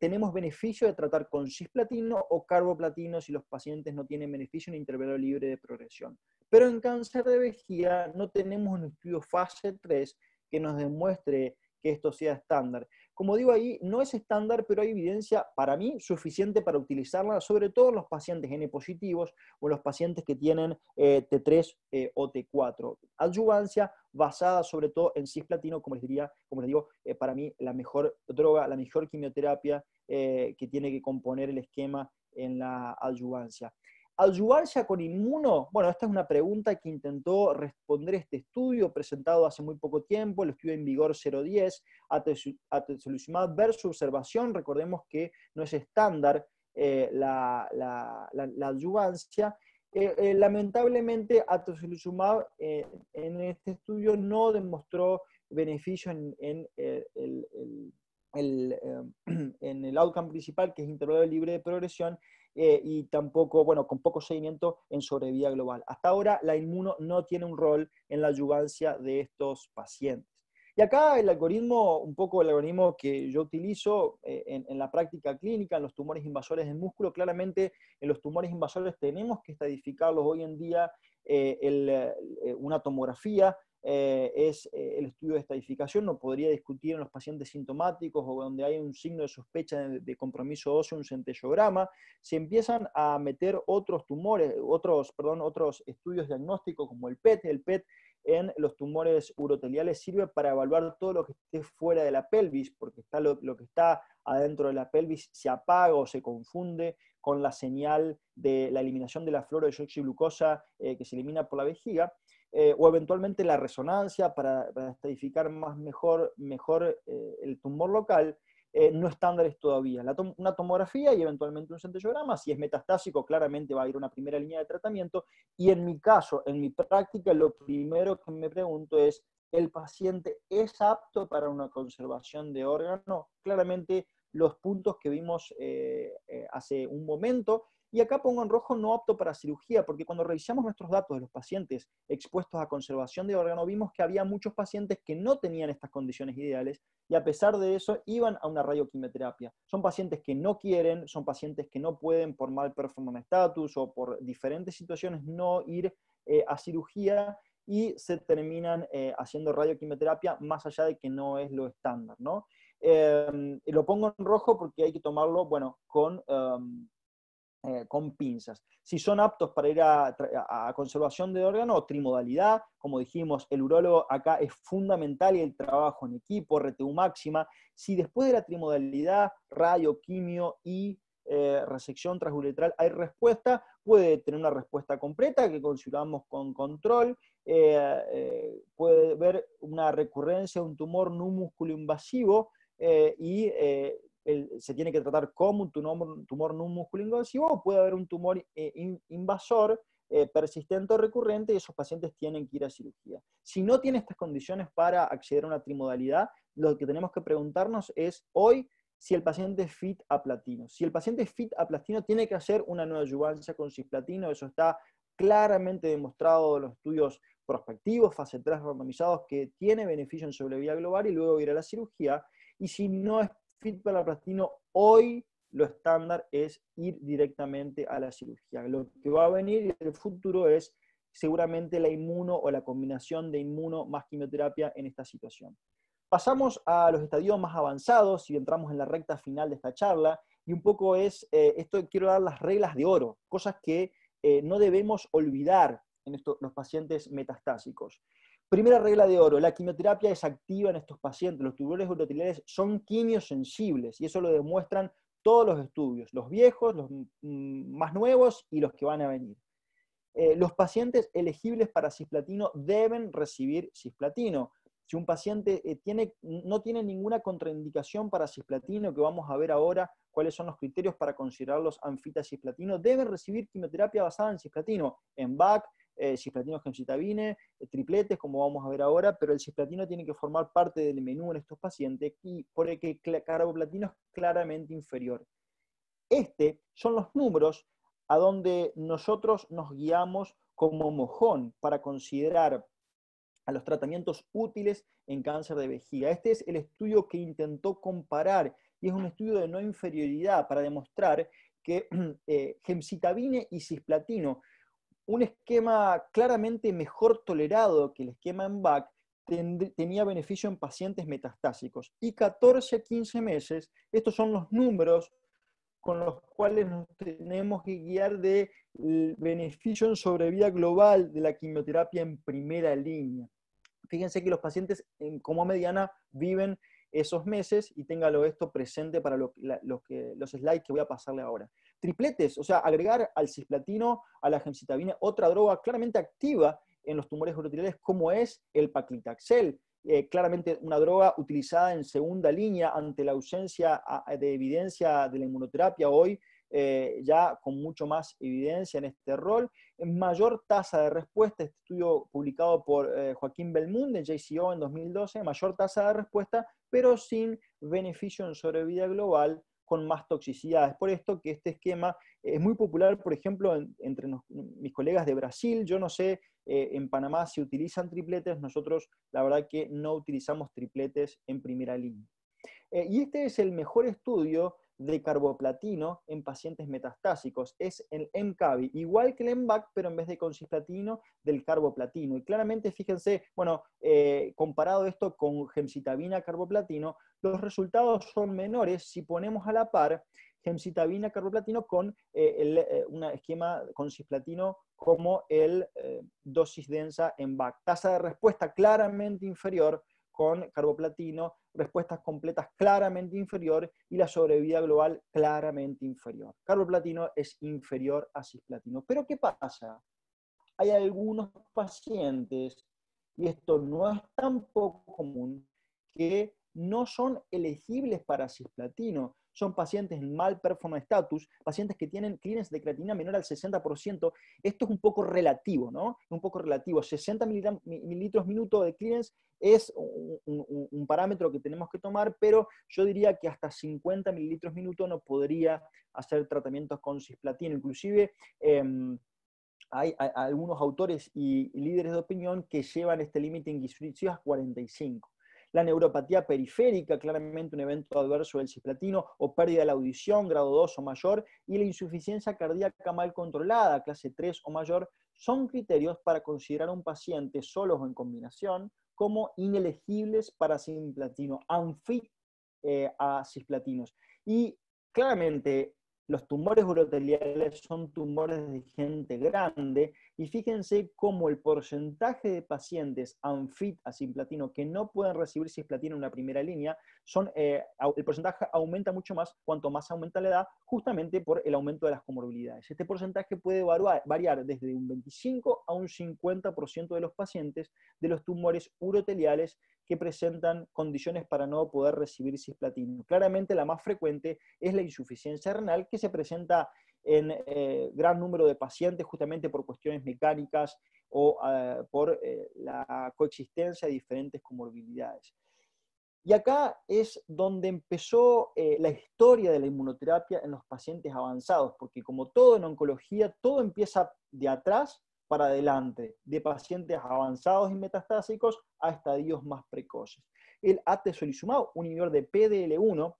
tenemos beneficio de tratar con cisplatino o carboplatino si los pacientes no tienen beneficio en intervalo libre de progresión. Pero en cáncer de vejiga no tenemos un estudio fase 3 que nos demuestre que esto sea estándar. Como digo ahí, no es estándar, pero hay evidencia para mí suficiente para utilizarla, sobre todo en los pacientes N positivos o los pacientes que tienen eh, T3 eh, o T4. Adyuvancia basada sobre todo en cisplatino, como les diría, como les digo, eh, para mí la mejor droga, la mejor quimioterapia que tiene que componer el esquema en la adyuvancia. ¿Ayudar con inmuno? Bueno, esta es una pregunta que intentó responder este estudio presentado hace muy poco tiempo, el estudio en vigor 010, atezolizumab versus observación. Recordemos que no es estándar eh, la, la, eh, eh, lamentablemente, atezolizumab en este estudio no demostró beneficio en, el, [CLEARS THROAT] en el outcome principal, que es intervalo libre de progresión, eh, y tampoco, bueno, con poco seguimiento en sobrevida global. Hasta ahora la inmuno no tiene un rol en la ayudancia de estos pacientes. Y acá el algoritmo, un poco el algoritmo que yo utilizo eh, en, la práctica clínica, en los tumores invasores del músculo, claramente en los tumores invasores tenemos que estadificarlos hoy en día eh, una tomografía eh, es eh, el estudio de estadificación, no podría discutir en los pacientes sintomáticos o donde hay un signo de sospecha de, compromiso óseo, un centellograma, se empiezan a meter otros tumores, otros, perdón, otros estudios diagnósticos como el PET, el PET en los tumores uroteliales sirve para evaluar todo lo que esté fuera de la pelvis, porque lo, que está adentro de la pelvis se apaga o se confunde con la señal de la eliminación de la de eh, que se elimina por la vejiga. Eh, o eventualmente la resonancia para, para estadificar más mejor, mejor eh, el tumor local, eh, no estándares todavía. una tomografía y eventualmente un centellograma, si es metastásico, claramente va a ir una primera línea de tratamiento. Y en mi caso, en mi práctica, lo primero que me pregunto es, ¿el paciente es apto para una conservación de órgano? Claramente los puntos que vimos hace un momento y acá pongo en rojo no opto para cirugía, porque cuando revisamos nuestros datos de los pacientes expuestos a conservación de órgano, vimos que había muchos pacientes que no tenían estas condiciones ideales y a pesar de eso iban a una radioquimioterapia. Son pacientes que no quieren, son pacientes que no pueden por mal performance status o por diferentes situaciones no ir eh, a cirugía y se terminan eh, haciendo radioquimioterapia más allá de que no es lo estándar, ¿no? Eh, lo pongo en rojo porque hay que tomarlo, bueno, con, em, eh, con pinzas. Si son aptos para ir a, conservación de órgano o trimodalidad, como dijimos, el urólogo acá es fundamental y el trabajo en equipo, RTU máxima. Si después de la trimodalidad, radio, quimio y eh, resección transuretral hay respuesta, puede tener una respuesta completa que consideramos con control, eh, puede ver una recurrencia de un tumor no músculo invasivo y se tiene que tratar como un tumor, tumor no músculo o puede haber un tumor eh, invasor eh, persistente o recurrente y esos pacientes tienen que ir a cirugía. Si no tiene estas condiciones para acceder a una trimodalidad, lo que tenemos que preguntarnos es hoy si el paciente es fit a platino. Si el paciente es fit a platino, tiene que hacer una nueva ayudancia con cisplatino, eso está claramente demostrado en los estudios prospectivos, fase 3 randomizados, que tiene beneficio en sobrevida global y luego ir a la cirugía. Y si no es fit para plastino hoy lo estándar es ir directamente a la cirugía. Lo que va a venir en el futuro es seguramente la inmuno o la combinación de inmuno más quimioterapia en esta situación. Pasamos a los estadios más avanzados y entramos en la recta final de esta charla y un poco es, eh, esto quiero dar las reglas de oro, cosas que eh, no debemos olvidar en los pacientes metastásicos. Primera regla de oro, la quimioterapia es activa en estos pacientes. Los tumores urotilares son quimiosensibles y eso lo demuestran todos los estudios, los viejos, los más nuevos y los que van a venir. Eh, los pacientes elegibles para cisplatino deben recibir cisplatino. Si un paciente eh, tiene, no tiene ninguna contraindicación para cisplatino, que vamos a ver ahora cuáles son los criterios para considerarlos cisplatino, deben recibir quimioterapia basada en cisplatino, en BAC, eh, cisplatino gemcitabine, eh, tripletes, como vamos a ver ahora, pero el cisplatino tiene que formar parte del menú en estos pacientes y por el que el carboplatino es claramente inferior. Este son los números a donde nosotros nos guiamos como mojón para considerar a los tratamientos útiles en cáncer de vejiga. Este es el estudio que intentó comparar y es un estudio de no inferioridad para demostrar que [CLEARS THROAT] eh, gemcitabine y cisplatino un esquema claramente mejor tolerado que el esquema en BAC tenía beneficio en pacientes metastásicos. Y 14 a 15 meses, estos son los números con los cuales nos tenemos que guiar de beneficio en sobrevida global de la quimioterapia en primera línea. Fíjense que los pacientes en, como mediana viven esos meses y téngalo esto presente para los, los slides que voy a pasarle ahora tripletes, o sea, agregar al cisplatino, a la gemcitabina, otra droga claramente activa en los tumores uroteriales, como es el paclitaxel, eh, claramente una droga utilizada en segunda línea ante la ausencia de evidencia de la inmunoterapia hoy, eh, ya con mucho más evidencia en este rol, mayor tasa de respuesta, este estudio publicado por eh, Joaquín Belmunde en JCO en 2012, mayor tasa de respuesta, pero sin beneficio en sobrevida global con más toxicidad. Es por esto que este esquema es muy popular, por ejemplo, entre mis colegas de Brasil. Yo no sé, eh, en Panamá se utilizan tripletes, nosotros la verdad que no utilizamos tripletes en primera línea. Eh, y este es el mejor estudio de carboplatino en pacientes metastásicos. Es el MCAVI, igual que el MBAC, pero en vez de con cisplatino, del carboplatino. Y claramente, fíjense, bueno, eh, comparado esto con gemcitabina carboplatino, los resultados son menores si ponemos a la par gemcitabina carboplatino con eh, eh, un esquema con cisplatino como el eh, dosis densa en BAC. Tasa de respuesta claramente inferior con carboplatino, respuestas completas claramente inferior y la sobrevida global claramente inferior. Carboplatino es inferior a cisplatino. Pero ¿qué pasa? Hay algunos pacientes, y esto no es tan poco común, que no son elegibles para cisplatino. Son pacientes en mal performance status, pacientes que tienen clearance de creatina menor al 60%. Esto es un poco relativo, ¿no? Un poco relativo. 60 mililitros minuto de clearance es un, parámetro que tenemos que tomar, pero yo diría que hasta 50 mililitros minuto no podría hacer tratamientos con cisplatino. Inclusive... Em, hay, algunos autores y líderes de opinión que llevan este límite en a 45 la neuropatía periférica, claramente un evento adverso del cisplatino, o pérdida de la audición, grado 2 o mayor, y la insuficiencia cardíaca mal controlada, clase 3 o mayor, son criterios para considerar a un paciente solo o en combinación como inelegibles para cisplatino, anfit eh, a cisplatinos. Y claramente los tumores uroteliales son tumores de gente grande y fíjense cómo el porcentaje de pacientes ANFIT a cisplatino que no pueden recibir cisplatino en la primera línea, son, eh, el porcentaje aumenta mucho más cuanto más aumenta la edad, justamente por el aumento de las comorbilidades. Este porcentaje puede variar desde un 25 a un 50% de los pacientes de los tumores uroteliales que presentan condiciones para no poder recibir cisplatino. Claramente la más frecuente es la insuficiencia renal que se presenta en eh, gran número de pacientes justamente por cuestiones mecánicas o eh, por eh, la coexistencia de diferentes comorbilidades. Y acá es donde empezó la historia de la inmunoterapia en los pacientes avanzados, porque como todo en oncología, todo empieza de atrás para adelante, de pacientes avanzados y metastásicos a estadios más precoces. El atezolizumab, un inhibidor de PDL1,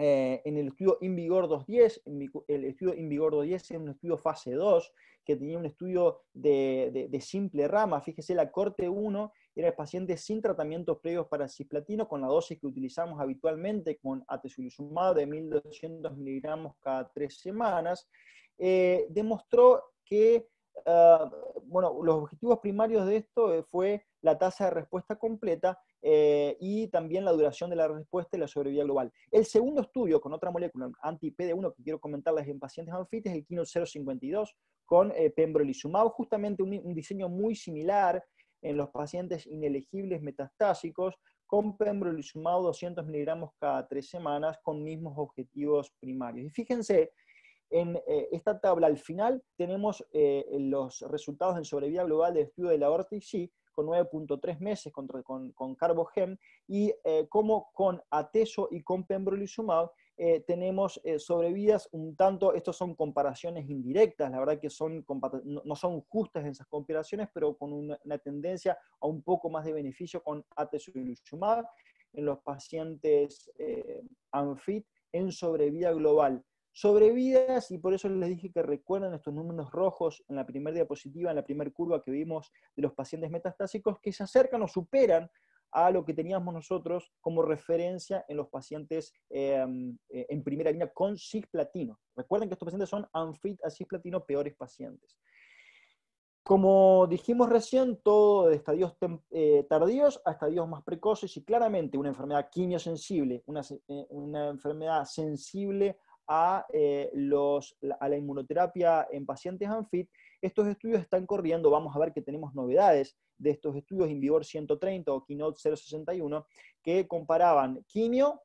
eh, en el estudio Invigor 210, el estudio Invigor 210 es un estudio fase 2, que tenía un estudio de, simple rama, fíjese, la corte 1 era paciente sin tratamientos previos para cisplatino, con la dosis que utilizamos habitualmente, con atezolizumab de 1200 miligramos cada tres semanas, eh, demostró que eh, bueno, los objetivos primarios de esto fue la tasa de respuesta completa, eh, y también la duración de la respuesta y la sobrevida global. El segundo estudio con otra molécula, anti-PD1, que quiero comentarles en pacientes anfites, es el Kino 052 con eh, pembrolizumab, justamente un, diseño muy similar en los pacientes inelegibles metastásicos, con pembrolizumab 200 miligramos cada tres semanas, con mismos objetivos primarios. Y fíjense, en eh, esta tabla al final tenemos los resultados en sobrevida global del estudio de la ORTIC, con 9.3 meses con, Carbogem, y eh, como con Ateso y con Pembrolizumab eh, tenemos eh, sobrevidas un tanto, estos son comparaciones indirectas, la verdad que son, no, son justas esas comparaciones, pero con una, tendencia a un poco más de beneficio con y Pembrolizumab en los pacientes eh, ANFIT en sobrevida global sobrevidas, y por eso les dije que recuerden estos números rojos en la primera diapositiva, en la primera curva que vimos de los pacientes metastásicos, que se acercan o superan a lo que teníamos nosotros como referencia en los pacientes em, eh, en primera línea con cisplatino. Recuerden que estos pacientes son anfit a cisplatino, peores pacientes. Como dijimos recién, todo de estadios eh, tardíos a estadios más precoces y claramente una enfermedad quimiosensible, una, eh, una enfermedad sensible a, eh, a la inmunoterapia en pacientes ANFIT. Estos estudios están corriendo, vamos a ver que tenemos novedades de estos estudios invivor 130 o Keynote 061, que comparaban quimio,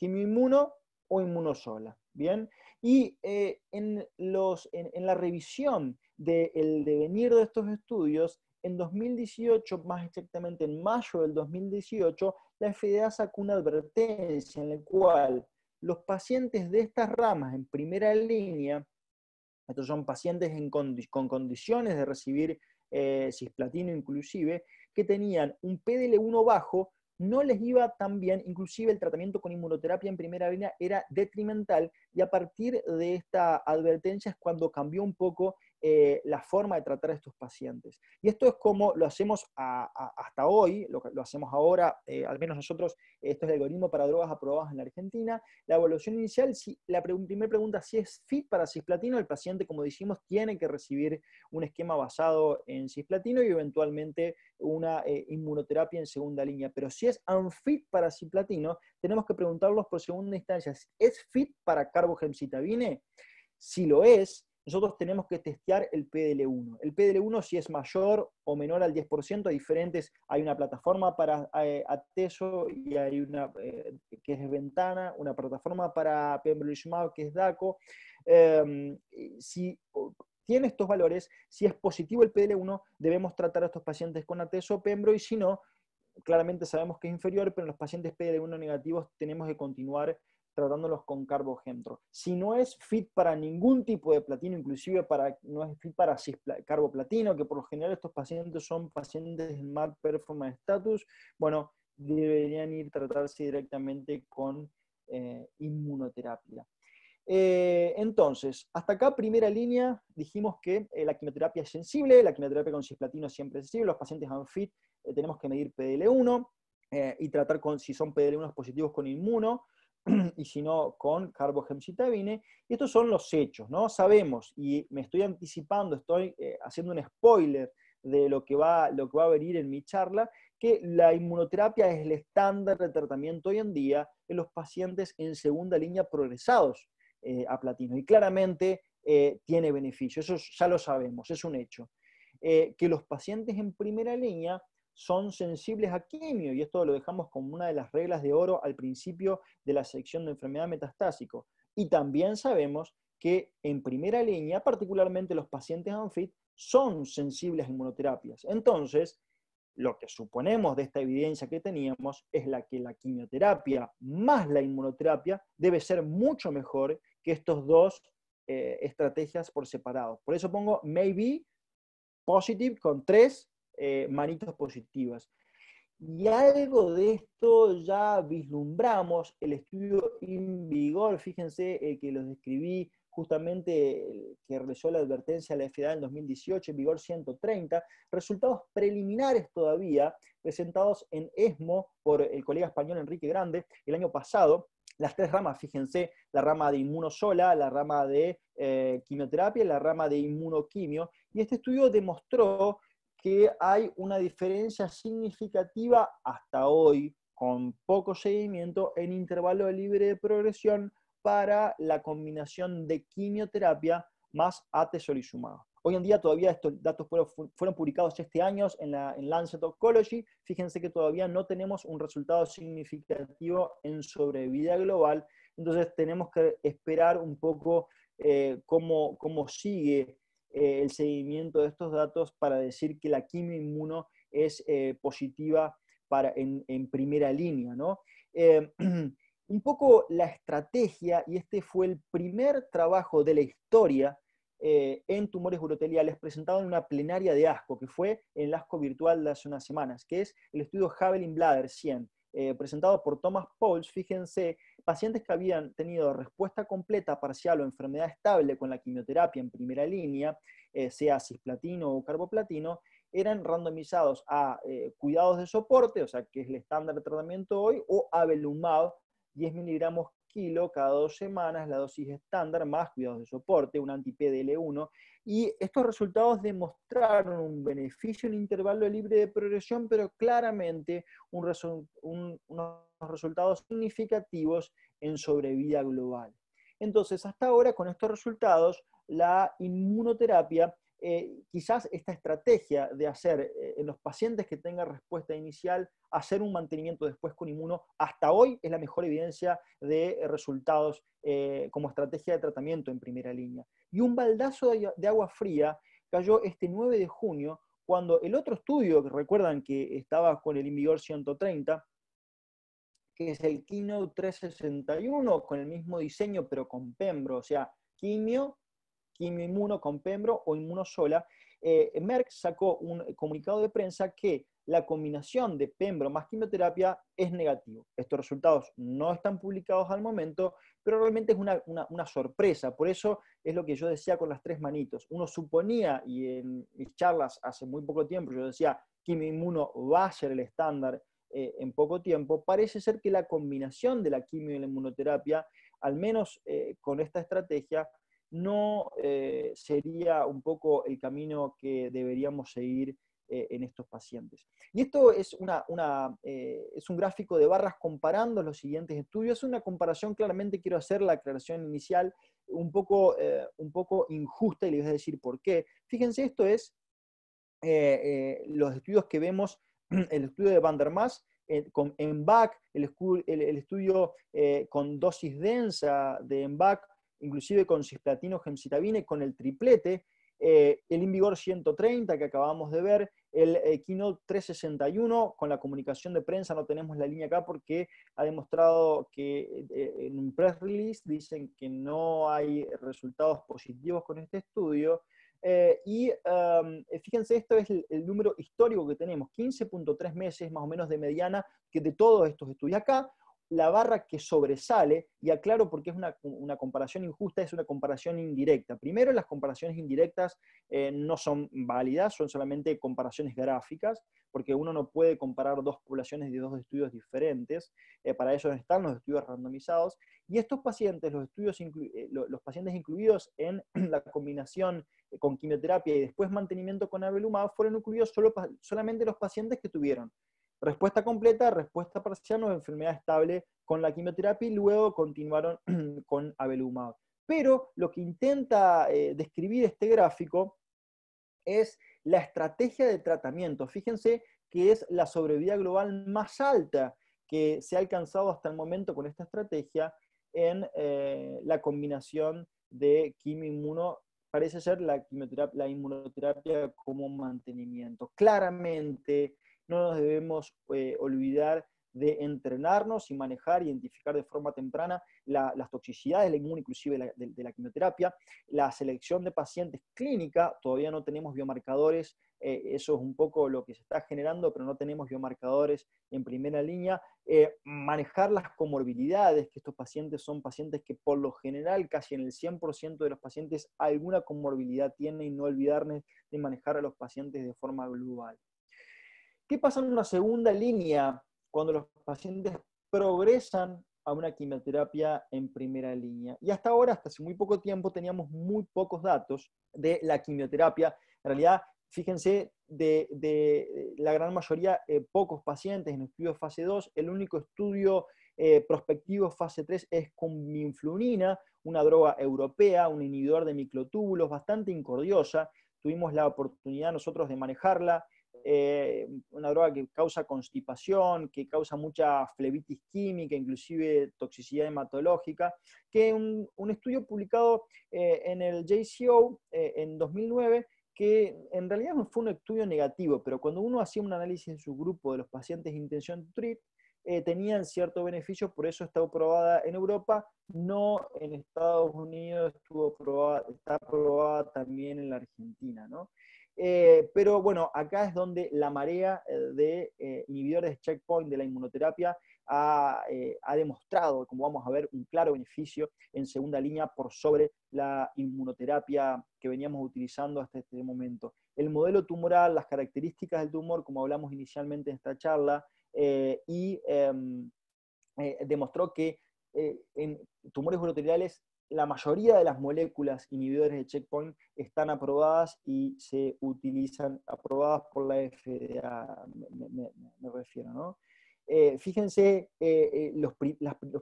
inmuno o inmunosola. ¿Bien? Y eh, en, los, en, la revisión del devenir de estos estudios, en 2018, más exactamente en mayo del 2018, la FDA sacó una advertencia en la cual los pacientes de estas ramas en primera línea, estos son pacientes con condiciones de recibir eh, cisplatino inclusive, que tenían un PDL1 bajo, no les iba tan bien, inclusive el tratamiento con inmunoterapia en primera línea era detrimental y a partir de esta advertencia es cuando cambió un poco eh, la forma de tratar a estos pacientes. Y esto es como lo hacemos hasta hoy, lo, lo hacemos ahora, eh, al menos nosotros, esto es el algoritmo para drogas aprobadas en la Argentina. La evaluación inicial, si, la primera pregunta, si es fit para cisplatino, el paciente, como dijimos, tiene que recibir un esquema basado en cisplatino y eventualmente una eh, inmunoterapia en segunda línea. Pero si es unfit para cisplatino, tenemos que preguntarlos por segunda instancia, ¿es fit para carbogemcitabine? Si lo es, nosotros tenemos que testear el PDL1. El PDL1 si es mayor o menor al 10%, hay diferentes, hay una plataforma para eh, Ateso y hay una eh, que es Ventana, una plataforma para pembrolizumab que es DACO. Em, si tiene estos valores, si es positivo el PDL1, debemos tratar a estos pacientes con Ateso Pembro y si no, claramente sabemos que es inferior, pero en los pacientes PDL1 negativos tenemos que continuar tratándolos con carbogentro. Si no es fit para ningún tipo de platino, inclusive para, no es fit para carboplatino, que por lo general estos pacientes son pacientes en mal performance status, bueno, deberían ir tratarse directamente con eh, inmunoterapia. Eh, entonces, hasta acá, primera línea, dijimos que eh, la quimioterapia es sensible, la quimioterapia con cisplatino siempre es sensible, los pacientes han fit tenemos que medir PDL1 y tratar con si son PDL1 positivos con inmuno. [CLEARS THROAT] y si no con carbogemcitabine. Y estos son los hechos, ¿no? Sabemos, y me estoy anticipando, estoy eh, haciendo un spoiler de lo que, va, lo que va a venir en mi charla, que la inmunoterapia es el estándar de tratamiento hoy en día en los pacientes en segunda línea progresados eh, a platino. Y claramente eh, tiene beneficio, eso ya lo sabemos, es un hecho. que los pacientes en primera línea son sensibles a quimio, y esto lo dejamos como una de las reglas de oro al principio de la sección de enfermedad metastásico. Y también sabemos que en primera línea, particularmente los pacientes ANFIT, son sensibles a inmunoterapias. Entonces, lo que suponemos de esta evidencia que teníamos es la que la quimioterapia más la inmunoterapia debe ser mucho mejor que estos dos eh, estrategias por separado. Por eso pongo maybe positive con tres eh, manitos manitas positivas. Y algo de esto ya vislumbramos el estudio In Vigor, fíjense eh, que los describí justamente que realizó la advertencia a la FDA en 2018, en vigor 130, resultados preliminares todavía, presentados en ESMO por el colega español Enrique Grande el año pasado, las tres ramas, fíjense, la rama de inmunosola, la rama de eh, quimioterapia la rama de inmunoquimio, y este estudio demostró que hay una diferencia significativa hasta hoy, con poco seguimiento, en intervalo libre de progresión para la combinación de quimioterapia más atezolizumab. Hoy en día todavía estos datos fueron publicados este año en, la, en Lancet Oncology. Fíjense que todavía no tenemos un resultado significativo en sobrevida global. Entonces tenemos que esperar un poco eh, cómo, cómo sigue eh, el seguimiento de estos datos para decir que la inmuno es eh, positiva para, en, primera línea. Eh, [CLEARS THROAT] un poco la estrategia, y este fue el primer trabajo de la historia en tumores uroteliales presentado en una plenaria de ASCO, que fue en el ASCO virtual de hace unas semanas, que es el estudio Javelin Bladder 100. Eh, presentado por Thomas Pauls, fíjense, pacientes que habían tenido respuesta completa, parcial o enfermedad estable con la quimioterapia en primera línea, eh, sea cisplatino o carboplatino, eran randomizados a eh, cuidados de soporte, o sea, que es el estándar de tratamiento hoy, o a Belumab, 10 miligramos kilo cada dos semanas, la dosis estándar más cuidados de soporte, un anti-PDL1, y estos resultados demostraron un beneficio en intervalo libre de progresión, pero claramente un unos resultados significativos en sobrevida global. Entonces, hasta ahora, con estos resultados, la inmunoterapia eh, quizás esta estrategia de hacer eh, en los pacientes que tengan respuesta inicial, hacer un mantenimiento después con inmuno, hasta hoy es la mejor evidencia de eh, resultados como estrategia de tratamiento en primera línea. Y un baldazo de, agua fría cayó este 9 de junio, cuando el otro estudio, que recuerdan que estaba con el Invigor 130, que es el quino 361, con el mismo diseño, pero con Pembro, o sea, quimio, quimioinmuno con pembro o inmuno sola, eh, Merck sacó un comunicado de prensa que la combinación de pembro más quimioterapia es negativo. Estos resultados no están publicados al momento, pero realmente es una, sorpresa. Por eso es lo que yo decía con las tres manitos. Uno suponía, y en mis charlas hace muy poco tiempo yo decía, quimioinmuno va a ser el estándar eh, en poco tiempo. Parece ser que la combinación de la quimio y la inmunoterapia, al menos eh, con esta estrategia, no eh, sería un poco el camino que deberíamos seguir eh, en estos pacientes. Y esto es, eh, es un gráfico de barras comparando los siguientes estudios. Es una comparación, claramente quiero hacer la aclaración inicial un poco, injusta y les voy a decir por qué. Fíjense, esto es los estudios que vemos, [CLEARS THROAT] el estudio de Van der Maas, con EMBAC, el, estudio con dosis densa de EMBAC inclusive con cisplatino, gemcitabine, con el triplete, eh, el Invigor 130 que acabamos de ver, el eh, 361 con la comunicación de prensa, no tenemos la línea acá porque ha demostrado que eh, eh, en un press release dicen que no hay resultados positivos con este estudio. y um, fíjense, esto es el, número histórico que tenemos, 15.3 meses más o menos de mediana que de todos estos estudios. Acá la barra que sobresale, y aclaro porque es una, comparación injusta, es una comparación indirecta. Primero, las comparaciones indirectas eh, no son válidas, son solamente comparaciones gráficas, porque uno no puede comparar dos poblaciones de dos estudios diferentes, eh, para eso están los estudios randomizados, y estos pacientes, los, eh, pacientes incluidos en [CLEARS THROAT] la combinación con quimioterapia y después mantenimiento con abelumab, fueron incluidos solamente los pacientes que tuvieron Respuesta completa, respuesta parcial o enfermedad estable con la quimioterapia y luego continuaron [CLEARS THROAT] con avelumab. Pero lo que intenta eh, describir este gráfico es la estrategia de tratamiento. Fíjense que es la sobrevida global más alta que se ha alcanzado hasta el momento con esta estrategia en eh, la combinación de quimio-inmuno, parece ser la, quimioterapia, la inmunoterapia como mantenimiento. Claramente no nos debemos eh, olvidar de entrenarnos y manejar, identificar de forma temprana las toxicidades la inmune inclusive de, la quimioterapia, la selección de pacientes clínica, todavía no tenemos biomarcadores, eh, eso es un poco lo que se está generando, pero no tenemos biomarcadores en primera línea, eh, manejar las comorbilidades, que estos pacientes son pacientes que por lo general, casi en el 100% de los pacientes, alguna comorbilidad tiene, y no olvidarnos de manejar a los pacientes de forma global. ¿Qué pasa en una segunda línea cuando los pacientes progresan a una quimioterapia en primera línea? Y hasta ahora, hasta hace muy poco tiempo, teníamos muy pocos datos de la quimioterapia. En realidad, fíjense, de, la gran mayoría, eh, pocos pacientes en estudios fase 2, el único estudio eh, prospectivo fase 3 es con minflunina, una droga europea, un inhibidor de microtúbulos, bastante incordiosa. Tuvimos la oportunidad nosotros de manejarla eh, una droga que causa constipación, que causa mucha flebitis química, inclusive toxicidad hematológica, que un, estudio publicado eh, en el JCO eh, en 2009, que en realidad no fue un estudio negativo, pero cuando uno hacía un análisis en su grupo de los pacientes de intención TRIP, tenían cierto beneficio, por eso está aprobada en Europa, no en Estados Unidos, estuvo está aprobada también en la Argentina, ¿no? Eh, pero bueno, acá es donde la marea eh, de eh, inhibidores checkpoint de la inmunoterapia ha, demostrado, como vamos a ver, un claro beneficio en segunda línea por sobre la inmunoterapia que veníamos utilizando hasta este momento. El modelo tumoral, las características del tumor, como hablamos inicialmente en esta charla, y em, demostró que en tumores uroteriales la mayoría de las moléculas inhibidores de checkpoint están aprobadas y se utilizan, aprobadas por la FDA, me, refiero, eh, fíjense eh, eh, los,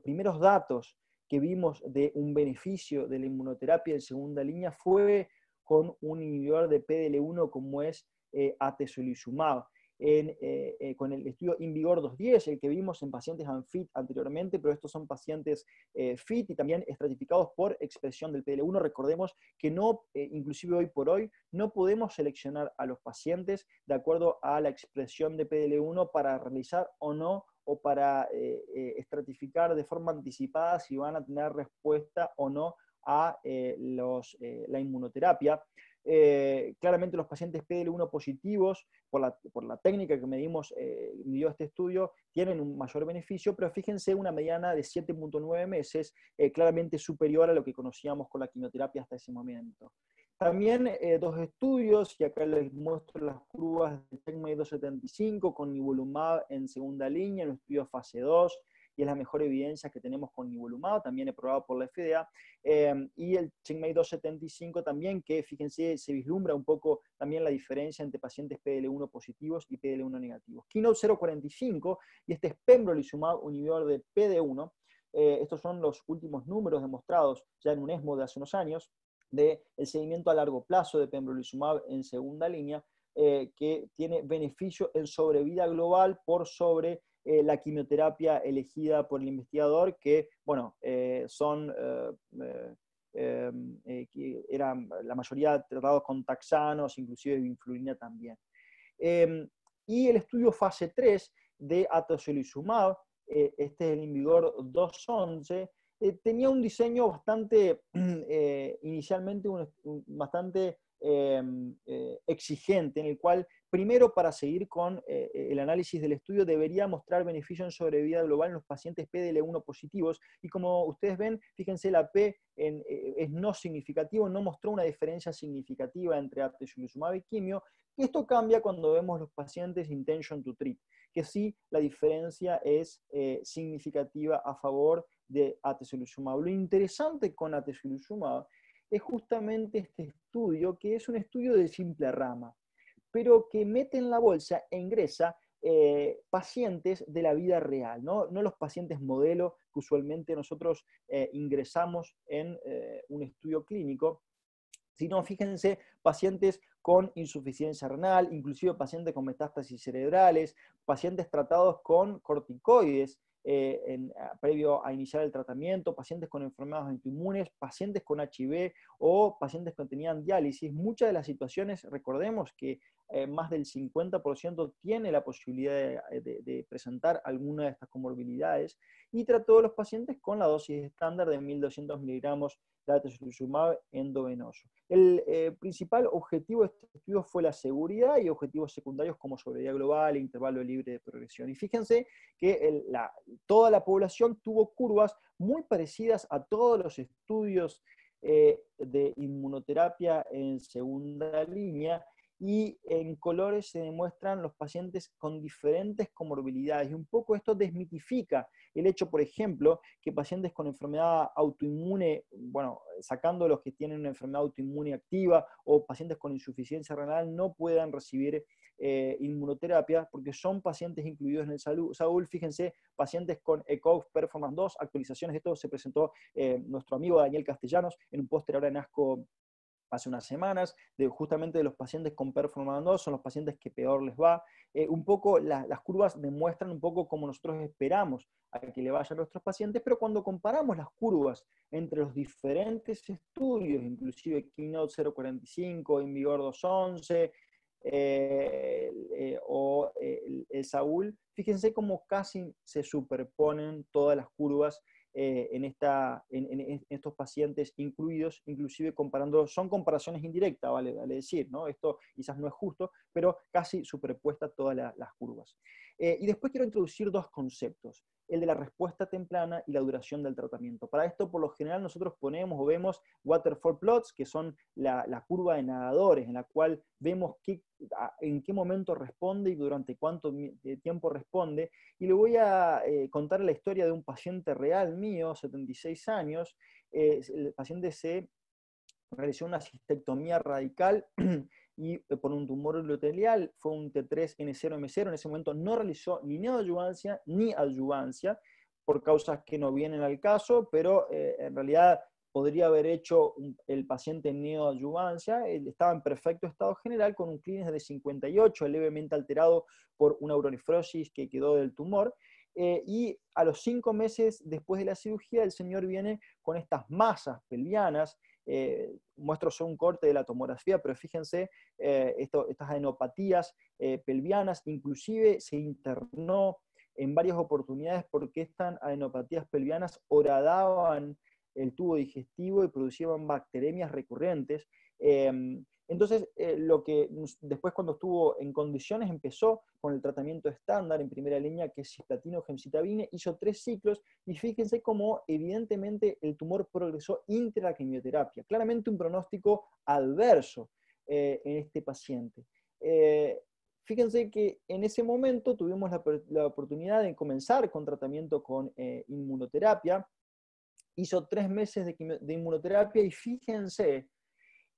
primeros datos que vimos de un beneficio de la inmunoterapia en segunda línea fue con un inhibidor de PDL1 como es eh, eh, eh, con el estudio InVigor 210, el que vimos en pacientes ANFIT anteriormente, pero estos son pacientes eh, FIT y también estratificados por expresión del PL1. Recordemos que no, inclusive hoy por hoy, no podemos seleccionar a los pacientes de acuerdo a la expresión de pdl 1 para realizar o no o para estratificar de forma anticipada si van a tener respuesta o no a la inmunoterapia. Eh, claramente los pacientes PL1 positivos, por la, técnica que medimos, eh, midió este estudio, tienen un mayor beneficio, pero fíjense una mediana de 7.9 meses, eh, claramente superior a lo que conocíamos con la quimioterapia hasta ese momento. También eh, dos estudios, y acá les muestro las curvas de TECMA 275 con nivolumab en segunda línea, en un estudio fase 2, y es la mejor evidencia que tenemos con nivolumab, también aprobado por la FDA, em, y el CheckMate 275 también, que fíjense, se vislumbra un poco también la diferencia entre pacientes PL1 positivos y pdl 1 negativos. Keynote 045, y este es pembrolizumab, un inhibidor de PD1, eh, estos son los últimos números demostrados ya en un ESMO de hace unos años, del el seguimiento a largo plazo de pembrolizumab en segunda línea, eh, que tiene beneficio en sobrevida global por sobre eh, la quimioterapia elegida por el investigador, que, bueno, eh, son, eh, eran la mayoría tratados con taxanos, inclusive vinflurina también. Em, y el estudio fase 3 de eh, este es el Invigor 211, tenía un diseño bastante, [CLEARS THROAT] inicialmente bastante Em, eh, exigente en el cual, primero para seguir con eh, el análisis del estudio, debería mostrar beneficio en sobrevida global en los pacientes PDL1 positivos. Y como ustedes ven, fíjense, la P eh, es no significativo, no mostró una diferencia significativa entre atezolizumab y quimio. Y esto cambia cuando vemos los pacientes intention to treat, que sí la diferencia es significativa a favor de atezolizumab. Lo interesante con atezolizumab es justamente este estudio, que es un estudio de simple rama, pero que mete en la bolsa e ingresa eh, pacientes de la vida real, ¿no? los pacientes modelo que usualmente nosotros eh, ingresamos en eh, un estudio clínico, sino fíjense pacientes con insuficiencia renal, inclusive pacientes con metástasis cerebrales, pacientes tratados con corticoides, eh, en, previo a iniciar el tratamiento, pacientes con enfermedades autoinmunes, pacientes con HIV o pacientes que tenían diálisis. Muchas de las situaciones, recordemos que eh, más del 50% tiene la posibilidad eh, de, presentar alguna de estas comorbilidades y trató a los pacientes con la dosis estándar de 1.200 miligramos de atezolizumab endovenoso. El eh, principal objetivo de este estudio fue la seguridad y objetivos secundarios como sobrevida global e intervalo libre de progresión. Y fíjense que toda la población tuvo curvas muy parecidas a todos los estudios de inmunoterapia en segunda línea y en colores se demuestran los pacientes con diferentes comorbilidades. Y un poco esto desmitifica el hecho, por ejemplo, que pacientes con enfermedad autoinmune, bueno, sacando los que tienen una enfermedad autoinmune activa o pacientes con insuficiencia renal, no puedan recibir eh, inmunoterapia porque son pacientes incluidos en el salud. Saúl, fíjense, pacientes con ECOG Performance 2, actualizaciones, esto se presentó eh, nuestro amigo Daniel Castellanos en un póster ahora en ASCO hace unas semanas, justamente de los pacientes con Performance 2, son los pacientes que peor les va. Eh, un poco las curvas demuestran un poco cómo nosotros esperamos a que le vayan nuestros pacientes, pero cuando comparamos las curvas entre los diferentes estudios, inclusive Keynote 045, Invigor 211, o eh, el, el Saúl, fíjense cómo casi se superponen todas las curvas eh, en, estos pacientes incluidos, inclusive comparando, son comparaciones indirectas, vale, decir, esto quizás no es justo, pero casi superpuesta todas las curvas. Eh, y después quiero introducir dos conceptos, el de la respuesta temprana y la duración del tratamiento. Para esto, por lo general, nosotros ponemos o vemos waterfall plots, que son la, curva de nadadores, en la cual vemos en qué momento responde y durante cuánto eh, tiempo responde. Y le voy a eh, contar la historia de un paciente real mío, 76 años. el paciente se realizó una cistectomía radical [CLEARS THROAT] y por un tumor ulotelial, fue un T3N0M0, en ese momento no realizó ni neoadyuvancia ni adyuvancia por causas que no vienen al caso, pero eh, en realidad podría haber hecho el paciente neoadyuvancia, él estaba en perfecto estado general con un clínico de 58, levemente alterado por una uronefrosis que quedó del tumor, eh, y a los cinco meses después de la cirugía el señor viene con estas masas pelvianas eh, muestro solo un corte de la tomografía, pero fíjense eh, estas adenopatías eh, pelvianas, inclusive se internó en varias oportunidades porque estas adenopatías pelvianas horadaban el tubo digestivo y producían bacteremias recurrentes. Entonces, eh, lo que después cuando estuvo en condiciones empezó con el tratamiento estándar en primera línea, que es cisplatino gemcitabine, hizo tres ciclos y fíjense cómo evidentemente el tumor progresó intraquimioterapia la quimioterapia. Claramente un pronóstico adverso eh, en este paciente. Eh, fíjense que en ese momento tuvimos la, oportunidad de comenzar con tratamiento con inmunoterapia. Hizo tres meses de inmunoterapia y fíjense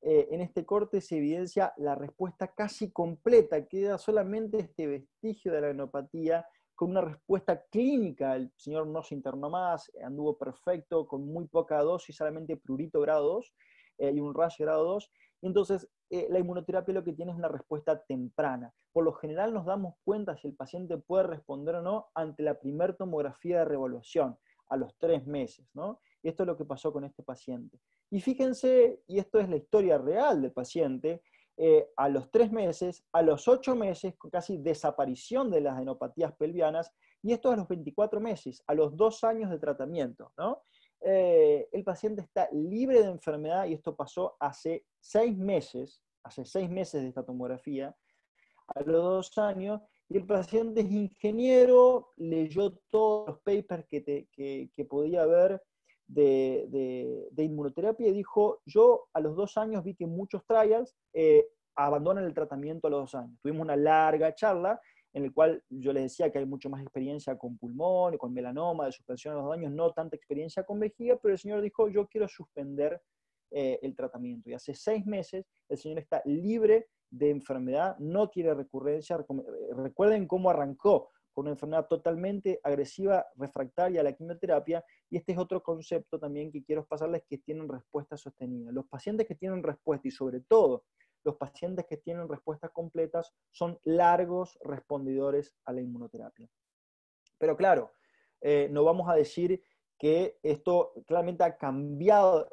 eh, en este corte se evidencia la respuesta casi completa, queda solamente este vestigio de la enopatía con una respuesta clínica, el señor no se internó más, anduvo perfecto, con muy poca dosis, solamente prurito grado 2 eh, y un rash grado 2, entonces, eh, la inmunoterapia lo que tiene es una respuesta temprana. Por lo general nos damos cuenta si el paciente puede responder o no ante la primera tomografía de revolución, a los tres meses. ¿no? esto es lo que pasó con este paciente. Y fíjense, y esto es la historia real del paciente, eh, a los tres meses, a los ocho meses, con casi desaparición de las adenopatías pelvianas, y esto a los 24 meses, a los dos años de tratamiento. ¿no? Eh, el paciente está libre de enfermedad, y esto pasó hace seis meses, hace seis meses de esta tomografía, a los dos años, y el paciente es ingeniero, leyó todos los papers que, que, que podía ver, de, inmunoterapia y dijo, yo a los dos años vi que muchos trials eh, abandonan el tratamiento a los dos años. Tuvimos una larga charla en la cual yo les decía que hay mucho más experiencia con pulmón y con melanoma, de suspensión a los dos años, no tanta experiencia con vejiga, pero el señor dijo, yo quiero suspender eh, el tratamiento. Y hace seis meses el señor está libre de enfermedad, no tiene recurrencia. Eh, recuerden cómo arrancó con una enfermedad totalmente agresiva, refractaria a la quimioterapia, y este es otro concepto también que quiero pasarles, que tienen respuesta sostenida. Los pacientes que tienen respuesta, y sobre todo los pacientes que tienen respuestas completas, son largos respondidores a la inmunoterapia. Pero claro, eh, no vamos a decir que esto claramente ha cambiado,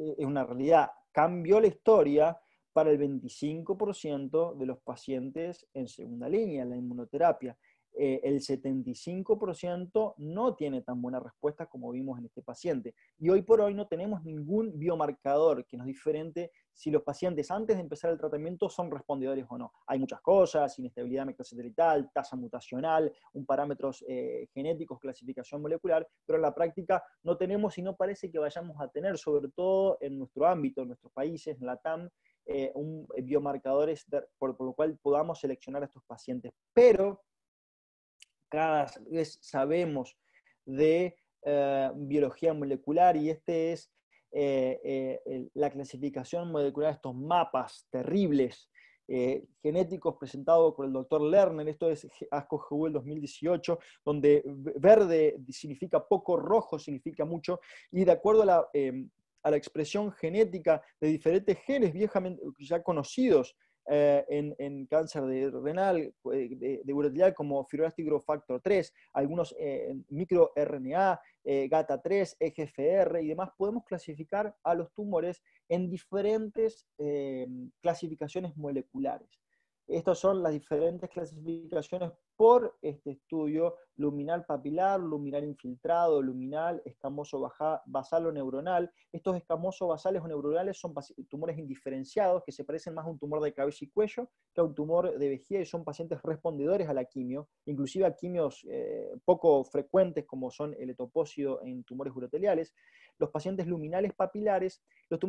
eh, es una realidad, cambió la historia, para el 25% de los pacientes en segunda línea, la inmunoterapia. Eh, el 75% no tiene tan buena respuesta como vimos en este paciente. Y hoy por hoy no tenemos ningún biomarcador que nos diferente si los pacientes antes de empezar el tratamiento son respondedores o no. Hay muchas cosas, inestabilidad microsatelital, tasa mutacional, un parámetros eh, genéticos, clasificación molecular, pero en la práctica no tenemos y no parece que vayamos a tener, sobre todo en nuestro ámbito, en nuestros países, en la TAM, eh, un, biomarcadores por, por lo cual podamos seleccionar a estos pacientes. Pero cada vez sabemos de eh, biología molecular y esta es eh, eh, la clasificación molecular, de estos mapas terribles genéticos presentados por el doctor Lerner, esto es ASCO GU 2018, donde verde significa poco, rojo significa mucho, y de acuerdo a la, em, a la expresión genética de diferentes genes viejamente ya conocidos, eh, en, cáncer de renal, eh, de, de como growth factor 3, algunos en eh, microRNA, GATA3, EGFR y demás, podemos clasificar a los tumores en diferentes clasificaciones moleculares. Estas son las diferentes clasificaciones por este estudio luminal papilar, luminal infiltrado, luminal escamoso basal o neuronal. Estos escamosos basales o neuronales son tumores indiferenciados que se parecen más a un tumor de cabeza y cuello que a un tumor de vejiga y son pacientes respondedores a la quimio, inclusive a quimios eh, poco frecuentes como son el etopósido en tumores uroteliales los pacientes luminales papilares, los,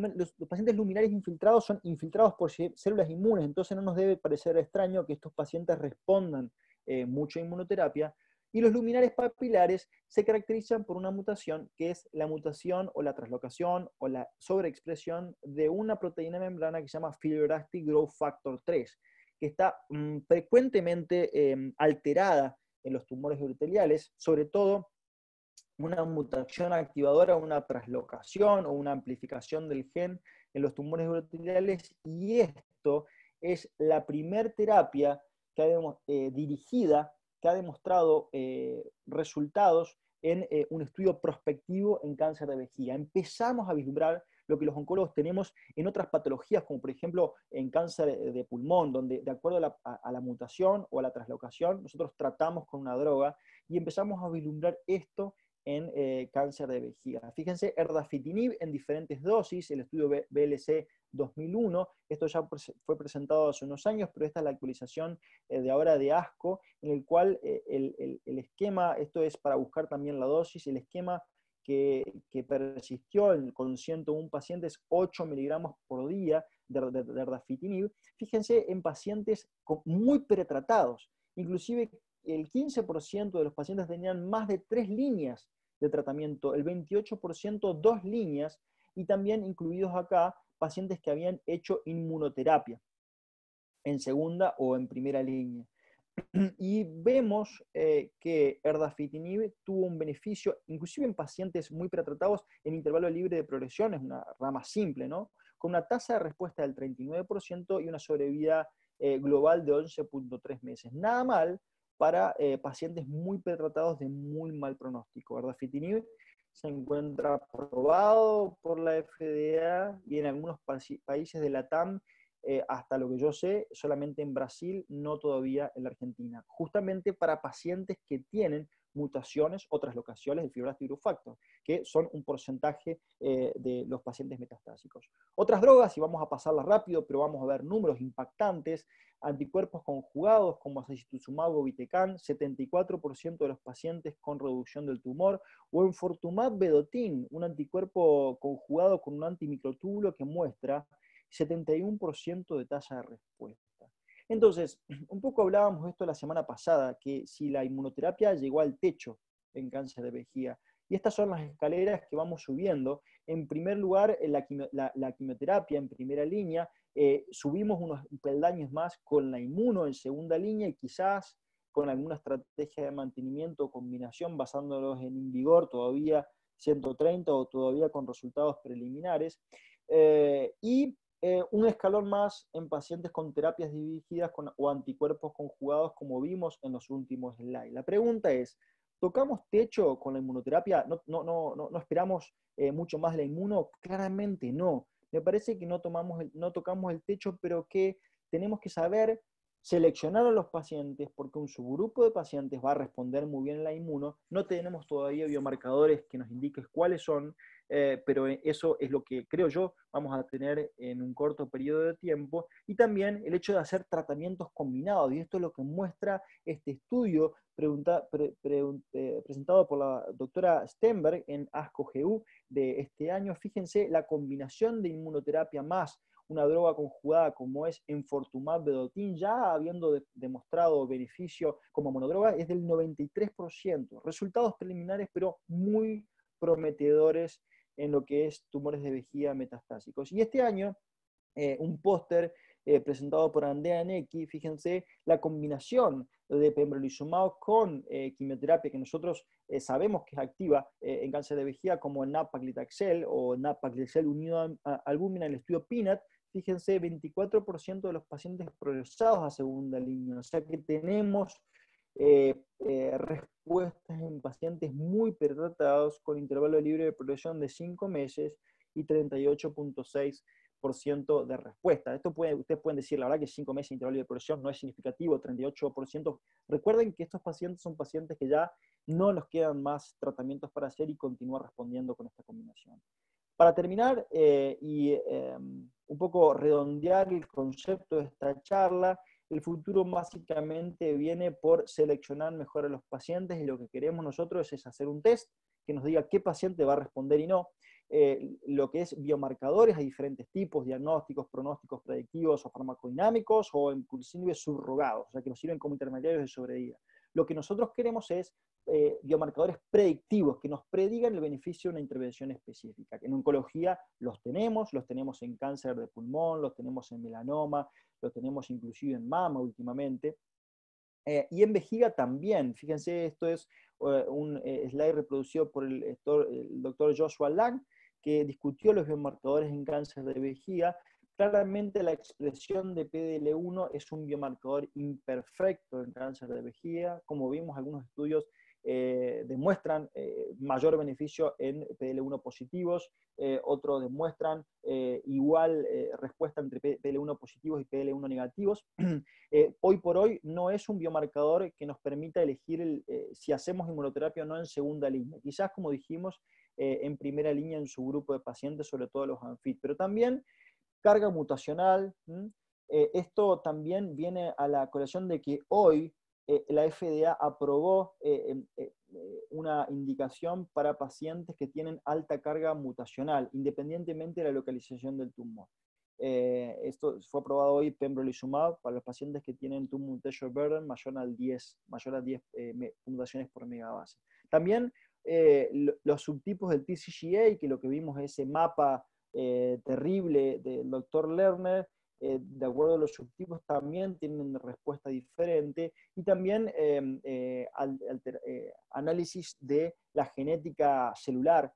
pacientes luminales infiltrados son infiltrados por células inmunes, entonces no nos debe parecer extraño que estos pacientes respondan eh, mucho a inmunoterapia. Y los luminales papilares se caracterizan por una mutación que es la mutación o la traslocación o la sobreexpresión de una proteína membrana que se llama fibroblastic Growth Factor 3, que está mm, frecuentemente em, alterada en los tumores urteriales sobre todo una mutación activadora, una traslocación o una amplificación del gen en los tumores urotheliales y esto es la primer terapia que hemos eh, dirigida que ha demostrado eh, resultados en eh, un estudio prospectivo en cáncer de vejiga. Empezamos a vislumbrar lo que los oncólogos tenemos en otras patologías, como por ejemplo en cáncer de pulmón, donde de acuerdo a la, a la, mutación o a la traslocación, nosotros tratamos con una droga y empezamos a vislumbrar esto en eh, cáncer de vejiga. Fíjense, erdafitinib en diferentes dosis, el estudio BLC 2001, esto ya fue presentado hace unos años, pero esta es la actualización eh, de ahora de ASCO, en el cual eh, el, esquema, esto es para buscar también la dosis, el esquema que, persistió con 101 pacientes, 8 miligramos por día de, erdafitinib, fíjense en pacientes muy pretratados, inclusive el 15% de los pacientes tenían más de tres líneas de tratamiento, el 28% dos líneas, y también incluidos acá pacientes que habían hecho inmunoterapia en segunda o en primera línea. [CLEARS THROAT] Y vemos eh, que erdafitinib tuvo un beneficio, inclusive en pacientes muy pretratados, en intervalo libre de progresión, es una rama simple, ¿no? Con una tasa de respuesta del 39% y una sobrevida eh, global de 11.3 meses. Nada mal, para eh, pacientes muy pretratados de muy mal pronóstico. Fitinib se encuentra aprobado por la FDA y en algunos países de la TAM, eh, hasta lo que yo sé, solamente en Brasil, no todavía en la Argentina. Justamente para pacientes que tienen mutaciones locaciones traslocaciones fibras de factor, que son un porcentaje eh, de los pacientes metastásicos. Otras drogas, y vamos a pasarlas rápido, pero vamos a ver números impactantes, anticuerpos conjugados como asituzumab o vitecan, 74% de los pacientes con reducción del tumor, o enfortumab vedotin, un anticuerpo conjugado con un antimicrotúbulo que muestra 71% de tasa de respuesta. Entonces, [CLEARS THROAT] un poco hablábamos esto la semana pasada, que si la inmunoterapia llegó al techo en cáncer de vejiga, y estas son las escaleras que vamos subiendo. En primer lugar, la, quimioterapia en primera línea, eh, subimos unos peldaños más con la inmuno en segunda línea y quizás con alguna estrategia de mantenimiento o combinación basándolos en vigor todavía 130 o todavía con resultados preliminares. Eh, y eh, un escalón más en pacientes con terapias dirigidas con, o anticuerpos conjugados, como vimos en los últimos slides. La pregunta es, ¿tocamos techo con la inmunoterapia? ¿No, no, no, no esperamos eh, mucho más la inmuno? Claramente no. Me parece que no, tomamos no tocamos el techo, pero que tenemos que saber seleccionar a los pacientes, porque un subgrupo de pacientes va a responder muy bien la inmuno. No tenemos todavía biomarcadores que nos indiquen cuáles son, eh, pero e, eso es lo que creo yo vamos a tener en un corto periodo de tiempo. Y también el hecho de hacer tratamientos combinados, y esto es lo que muestra este estudio eh, presentado por la doctora Stenberg en ASCO-GU de este año. Fíjense la combinación de inmunoterapia más una droga conjugada como es enfortumab vedotin, ya habiendo demostrado beneficio como monodroga, es del 93%. Resultados preliminares, pero muy prometedores en lo que es tumores de vejiga metastásicos. Y este año, eh, un póster eh, presentado por Andrea Necki, fíjense la combinación de pembrolizumab con eh, quimioterapia que nosotros sabemos que es activa en cáncer de vejiga como Glitaxel o NAPA-Glitaxel unido a albúmina en el estudio PINAT, fíjense, 24% de los pacientes progresados a segunda línea. O sea que tenemos eh, eh, respuestas en pacientes muy pertratados con intervalo libre de progresión de 5 meses y 38.6% de respuesta. Esto puede, ustedes pueden decir, la verdad que 5 meses de intervalo de progresión no es significativo, 38%. Recuerden que estos pacientes son pacientes que ya no nos quedan más tratamientos para hacer y continúan respondiendo con esta combinación. Para terminar eh, y em, un poco redondear el concepto de esta charla, el futuro básicamente viene por seleccionar mejor a los pacientes y lo que queremos nosotros es hacer un test que nos diga qué paciente va a responder y no. Eh, lo que es biomarcadores, a diferentes tipos, diagnósticos, pronósticos predictivos o farmacodinámicos o inclusive subrogados, o sea, que nos sirven como intermediarios de sobrevida. Lo que nosotros queremos es eh, biomarcadores predictivos que nos predigan el beneficio de una intervención específica. En oncología los tenemos, los tenemos en cáncer de pulmón, los tenemos en melanoma, los tenemos inclusive en mama últimamente. Eh, y en vejiga también, fíjense, esto es eh, un slide reproducido por el, el doctor Joshua Lang, que discutió los biomarcadores en cáncer de vejiga Claramente la expresión de PDL1 es un biomarcador imperfecto en cáncer de vejiga. Como vimos, algunos estudios eh, demuestran eh, mayor beneficio en PDL1 positivos, eh, otros demuestran igual respuesta entre PDL1 positivos y PDL1 negativos. [CLEARS THROAT] hoy por hoy no es un biomarcador que nos permita elegir si hacemos inmunoterapia o no en segunda línea. Quizás, como dijimos, en primera línea en su grupo de pacientes, sobre todo los ANFIT, pero también carga mutacional. Eh, esto también viene a la colación de que hoy eh, la FDA aprobó eh, em, una indicación para pacientes que tienen alta carga mutacional, independientemente de la localización del tumor. esto fue aprobado hoy pembrolizumab para los pacientes que tienen tumor mutation burden mayor, al 10, mayor a 10 mutaciones por megabase. También los subtipos del TCGA, que lo que vimos es ese mapa eh, terrible del doctor Lerner, eh, de acuerdo a los subtipos, también tienen respuesta diferente, y también em, eh, análisis de la genética celular,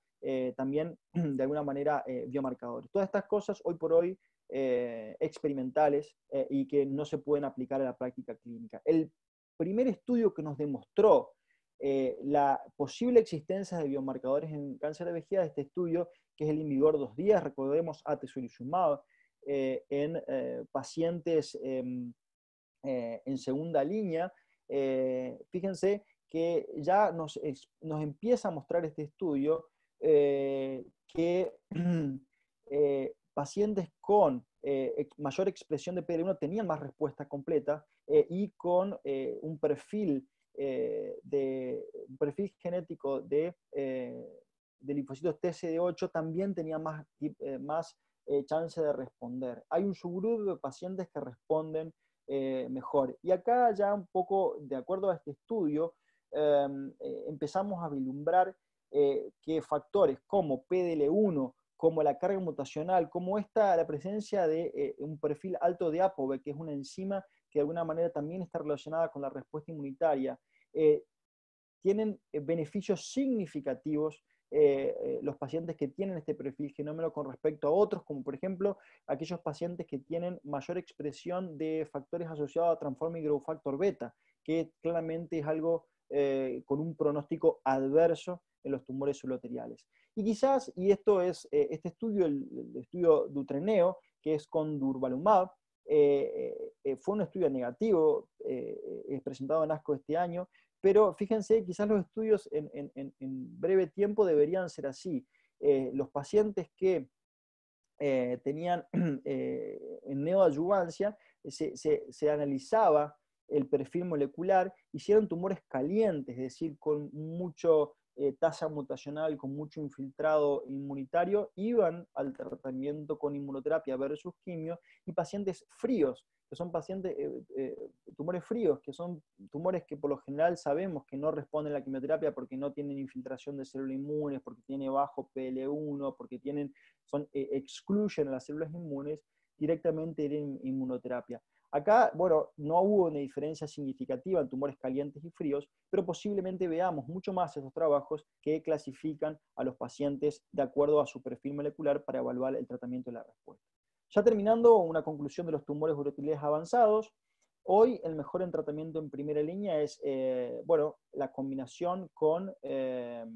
también [CLEARS THROAT] de alguna manera biomarcadores. Todas estas cosas hoy por hoy experimentales y que no se pueden aplicar a la práctica clínica. El primer estudio que nos demostró eh, la posible existencia de biomarcadores en cáncer de vejiga de este estudio, que es el Invigor dos días, recordemos atezolizumab, eh, en eh, pacientes em, eh, en segunda línea. fíjense que ya nos, empieza a mostrar este estudio que [CLEARS THROAT] pacientes con mayor expresión de PD1 tenían más respuesta completa y con un perfil eh, de un perfil genético de, eh, linfocitos TCD8 también tenía más, eh, más chance de responder. Hay un subgrupo de pacientes que responden mejor. Y acá ya un poco, de acuerdo a este estudio, em, empezamos a vislumbrar que factores como PDL1, como la carga mutacional, como esta, la presencia de un perfil alto de APOVE, que es una enzima que de alguna manera también está relacionada con la respuesta inmunitaria, eh, tienen eh, beneficios significativos eh, los pacientes que tienen este perfil genómico con respecto a otros, como por ejemplo aquellos pacientes que tienen mayor expresión de factores asociados a transforming growth factor beta, que claramente es algo con un pronóstico adverso en los tumores uloteriales. Y quizás, y esto es este estudio, el, el estudio Dutreneo, que es con Durvalumab, eh, eh, eh, fue un estudio negativo presentado en ASCO este año, pero fíjense, quizás los estudios en, breve tiempo deberían ser así. los pacientes que tenían [CLEARS THROAT] eh, neoadyuvancia, se, analizaba el perfil molecular, hicieron tumores calientes, es decir, con mucho eh, tasa mutacional con mucho infiltrado inmunitario iban al tratamiento con inmunoterapia versus quimio y pacientes fríos, que son pacientes, eh, eh, tumores fríos, que son tumores que por lo general sabemos que no responden a la quimioterapia porque no tienen infiltración de células inmunes, porque tiene bajo PL1, porque tienen, excluyen a las células inmunes, directamente en inmunoterapia. Acá, bueno, no hubo una diferencia significativa en tumores calientes y fríos, pero posiblemente veamos mucho más esos trabajos que clasifican a los pacientes de acuerdo a su perfil molecular para evaluar el tratamiento y la respuesta. Ya terminando, una conclusión de los tumores urotiles avanzados. Hoy el mejor en tratamiento en primera línea es, eh, bueno, la combinación con, eh,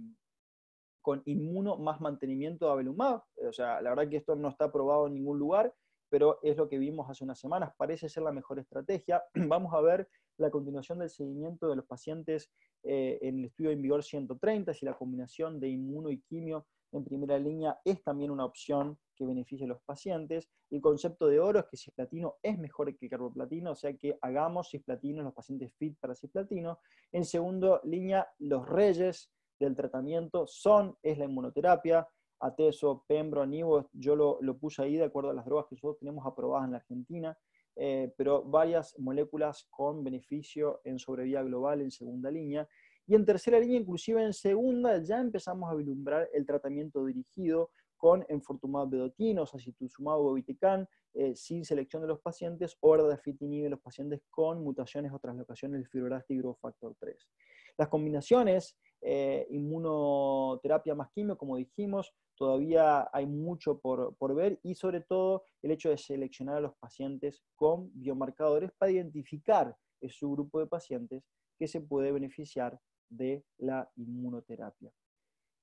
con inmuno más mantenimiento de abelumab. O sea, la verdad que esto no está probado en ningún lugar, pero es lo que vimos hace unas semanas, parece ser la mejor estrategia. [CLEARS THROAT] Vamos a ver la continuación del seguimiento de los pacientes eh, en el estudio en vigor 130, si la combinación de inmuno y quimio en primera línea es también una opción que beneficie a los pacientes. El concepto de oro es que cisplatino es mejor que carboplatino, o sea que hagamos cisplatino en los pacientes fit para cisplatino. En segunda línea, los reyes del tratamiento son, es la inmunoterapia, Ateso, Pembro, Nivo, yo lo, puse ahí de acuerdo a las drogas que nosotros tenemos aprobadas en la Argentina, eh, pero varias moléculas con beneficio en sobrevía global en segunda línea. Y en tercera línea, inclusive en segunda, ya empezamos a vislumbrar el tratamiento dirigido con enfortumab bedotino, sacituzumab boviticán, eh, sin selección de los pacientes, o erdafitinib en los pacientes con mutaciones o translocaciones del fibroblasto factor 3. Las combinaciones eh, inmunoterapia más quimio, como dijimos, todavía hay mucho por, ver y sobre todo el hecho de seleccionar a los pacientes con biomarcadores para identificar ese grupo de pacientes que se puede beneficiar de la inmunoterapia.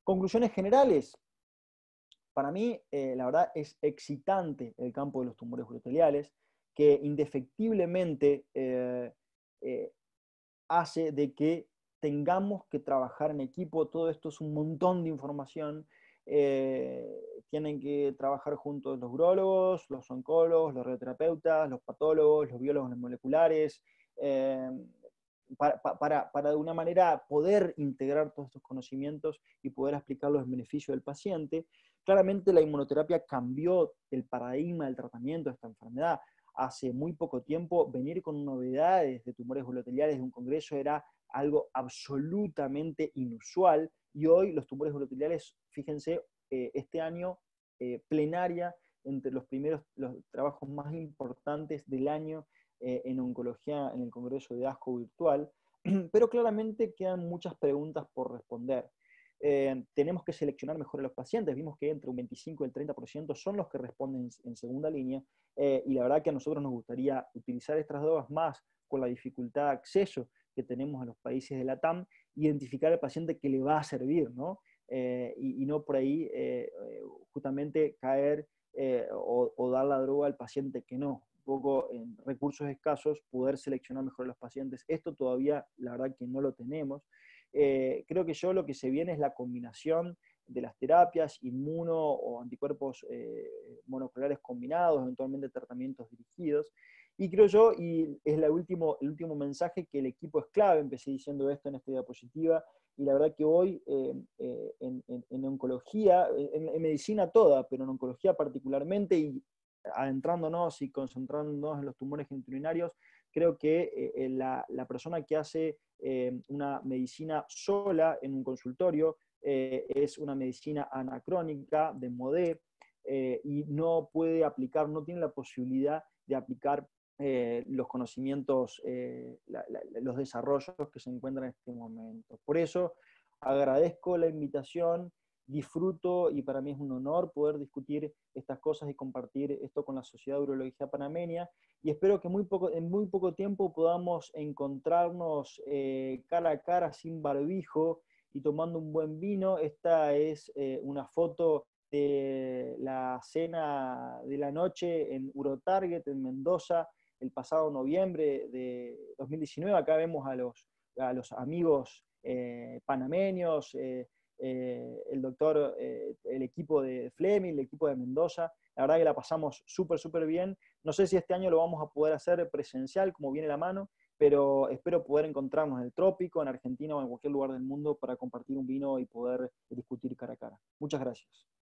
Conclusiones generales. Para mí, eh, la verdad, es excitante el campo de los tumores uroteliales, que indefectiblemente eh, hace de que tengamos que trabajar en equipo, todo esto es un montón de información. Eh, tienen que trabajar juntos los urologos, los oncólogos, los radioterapeutas, los patólogos, los biólogos moleculares, eh, para, para, de una manera poder integrar todos estos conocimientos y poder explicarlos en beneficio del paciente. Claramente la inmunoterapia cambió el paradigma del tratamiento de esta enfermedad. Hace muy poco tiempo venir con novedades de tumores gluteliares de un congreso era algo absolutamente inusual. Y hoy los tumores urotiliales, fíjense, eh, este año eh, plenaria entre los primeros los trabajos más importantes del año eh, en oncología en el Congreso de ASCO virtual, [CLEARS THROAT] pero claramente quedan muchas preguntas por responder. tenemos que seleccionar mejor a los pacientes. Vimos que entre un 25 y el 30% son los que responden en segunda línea y la verdad que a nosotros nos gustaría utilizar estas drogas más con la dificultad de acceso que tenemos en los países de la TAM, identificar al paciente que le va a servir, ¿no? Eh, y, no por ahí eh, eh, justamente caer o, dar la droga al paciente que no. Un poco en recursos escasos, poder seleccionar mejor a los pacientes. Esto todavía, la verdad que no lo tenemos. creo que yo lo que se viene es la combinación de las terapias, inmuno o anticuerpos monoclonales combinados, eventualmente tratamientos dirigidos, y creo yo, y es último, el último mensaje, que el equipo es clave, empecé diciendo esto en esta diapositiva, y la verdad que hoy eh, eh, en, oncología, en, medicina toda, pero en oncología particularmente, y adentrándonos y concentrándonos en los tumores genitourinarios, creo que eh, la, la, persona que hace una medicina sola en un consultorio es una medicina anacrónica, de modé, y no puede aplicar, no tiene la posibilidad de aplicar eh, los conocimientos, eh, los desarrollos que se encuentran en este momento. Por eso agradezco la invitación, disfruto y para mí es un honor poder discutir estas cosas y compartir esto con la Sociedad de Urología Panameña y espero que muy poco, en muy poco tiempo podamos encontrarnos eh, cara a cara sin barbijo y tomando un buen vino. Esta es una foto de la cena de la noche en UroTarget en Mendoza el pasado noviembre de 2019. Acá vemos a los, amigos eh, panameños, eh, eh, el doctor, el equipo de Fleming, el equipo de Mendoza. La verdad que la pasamos súper, súper bien. No sé si este año lo vamos a poder hacer presencial, como viene la mano, pero espero poder encontrarnos en el trópico, en Argentina o en cualquier lugar del mundo para compartir un vino y poder discutir cara a cara. Muchas gracias.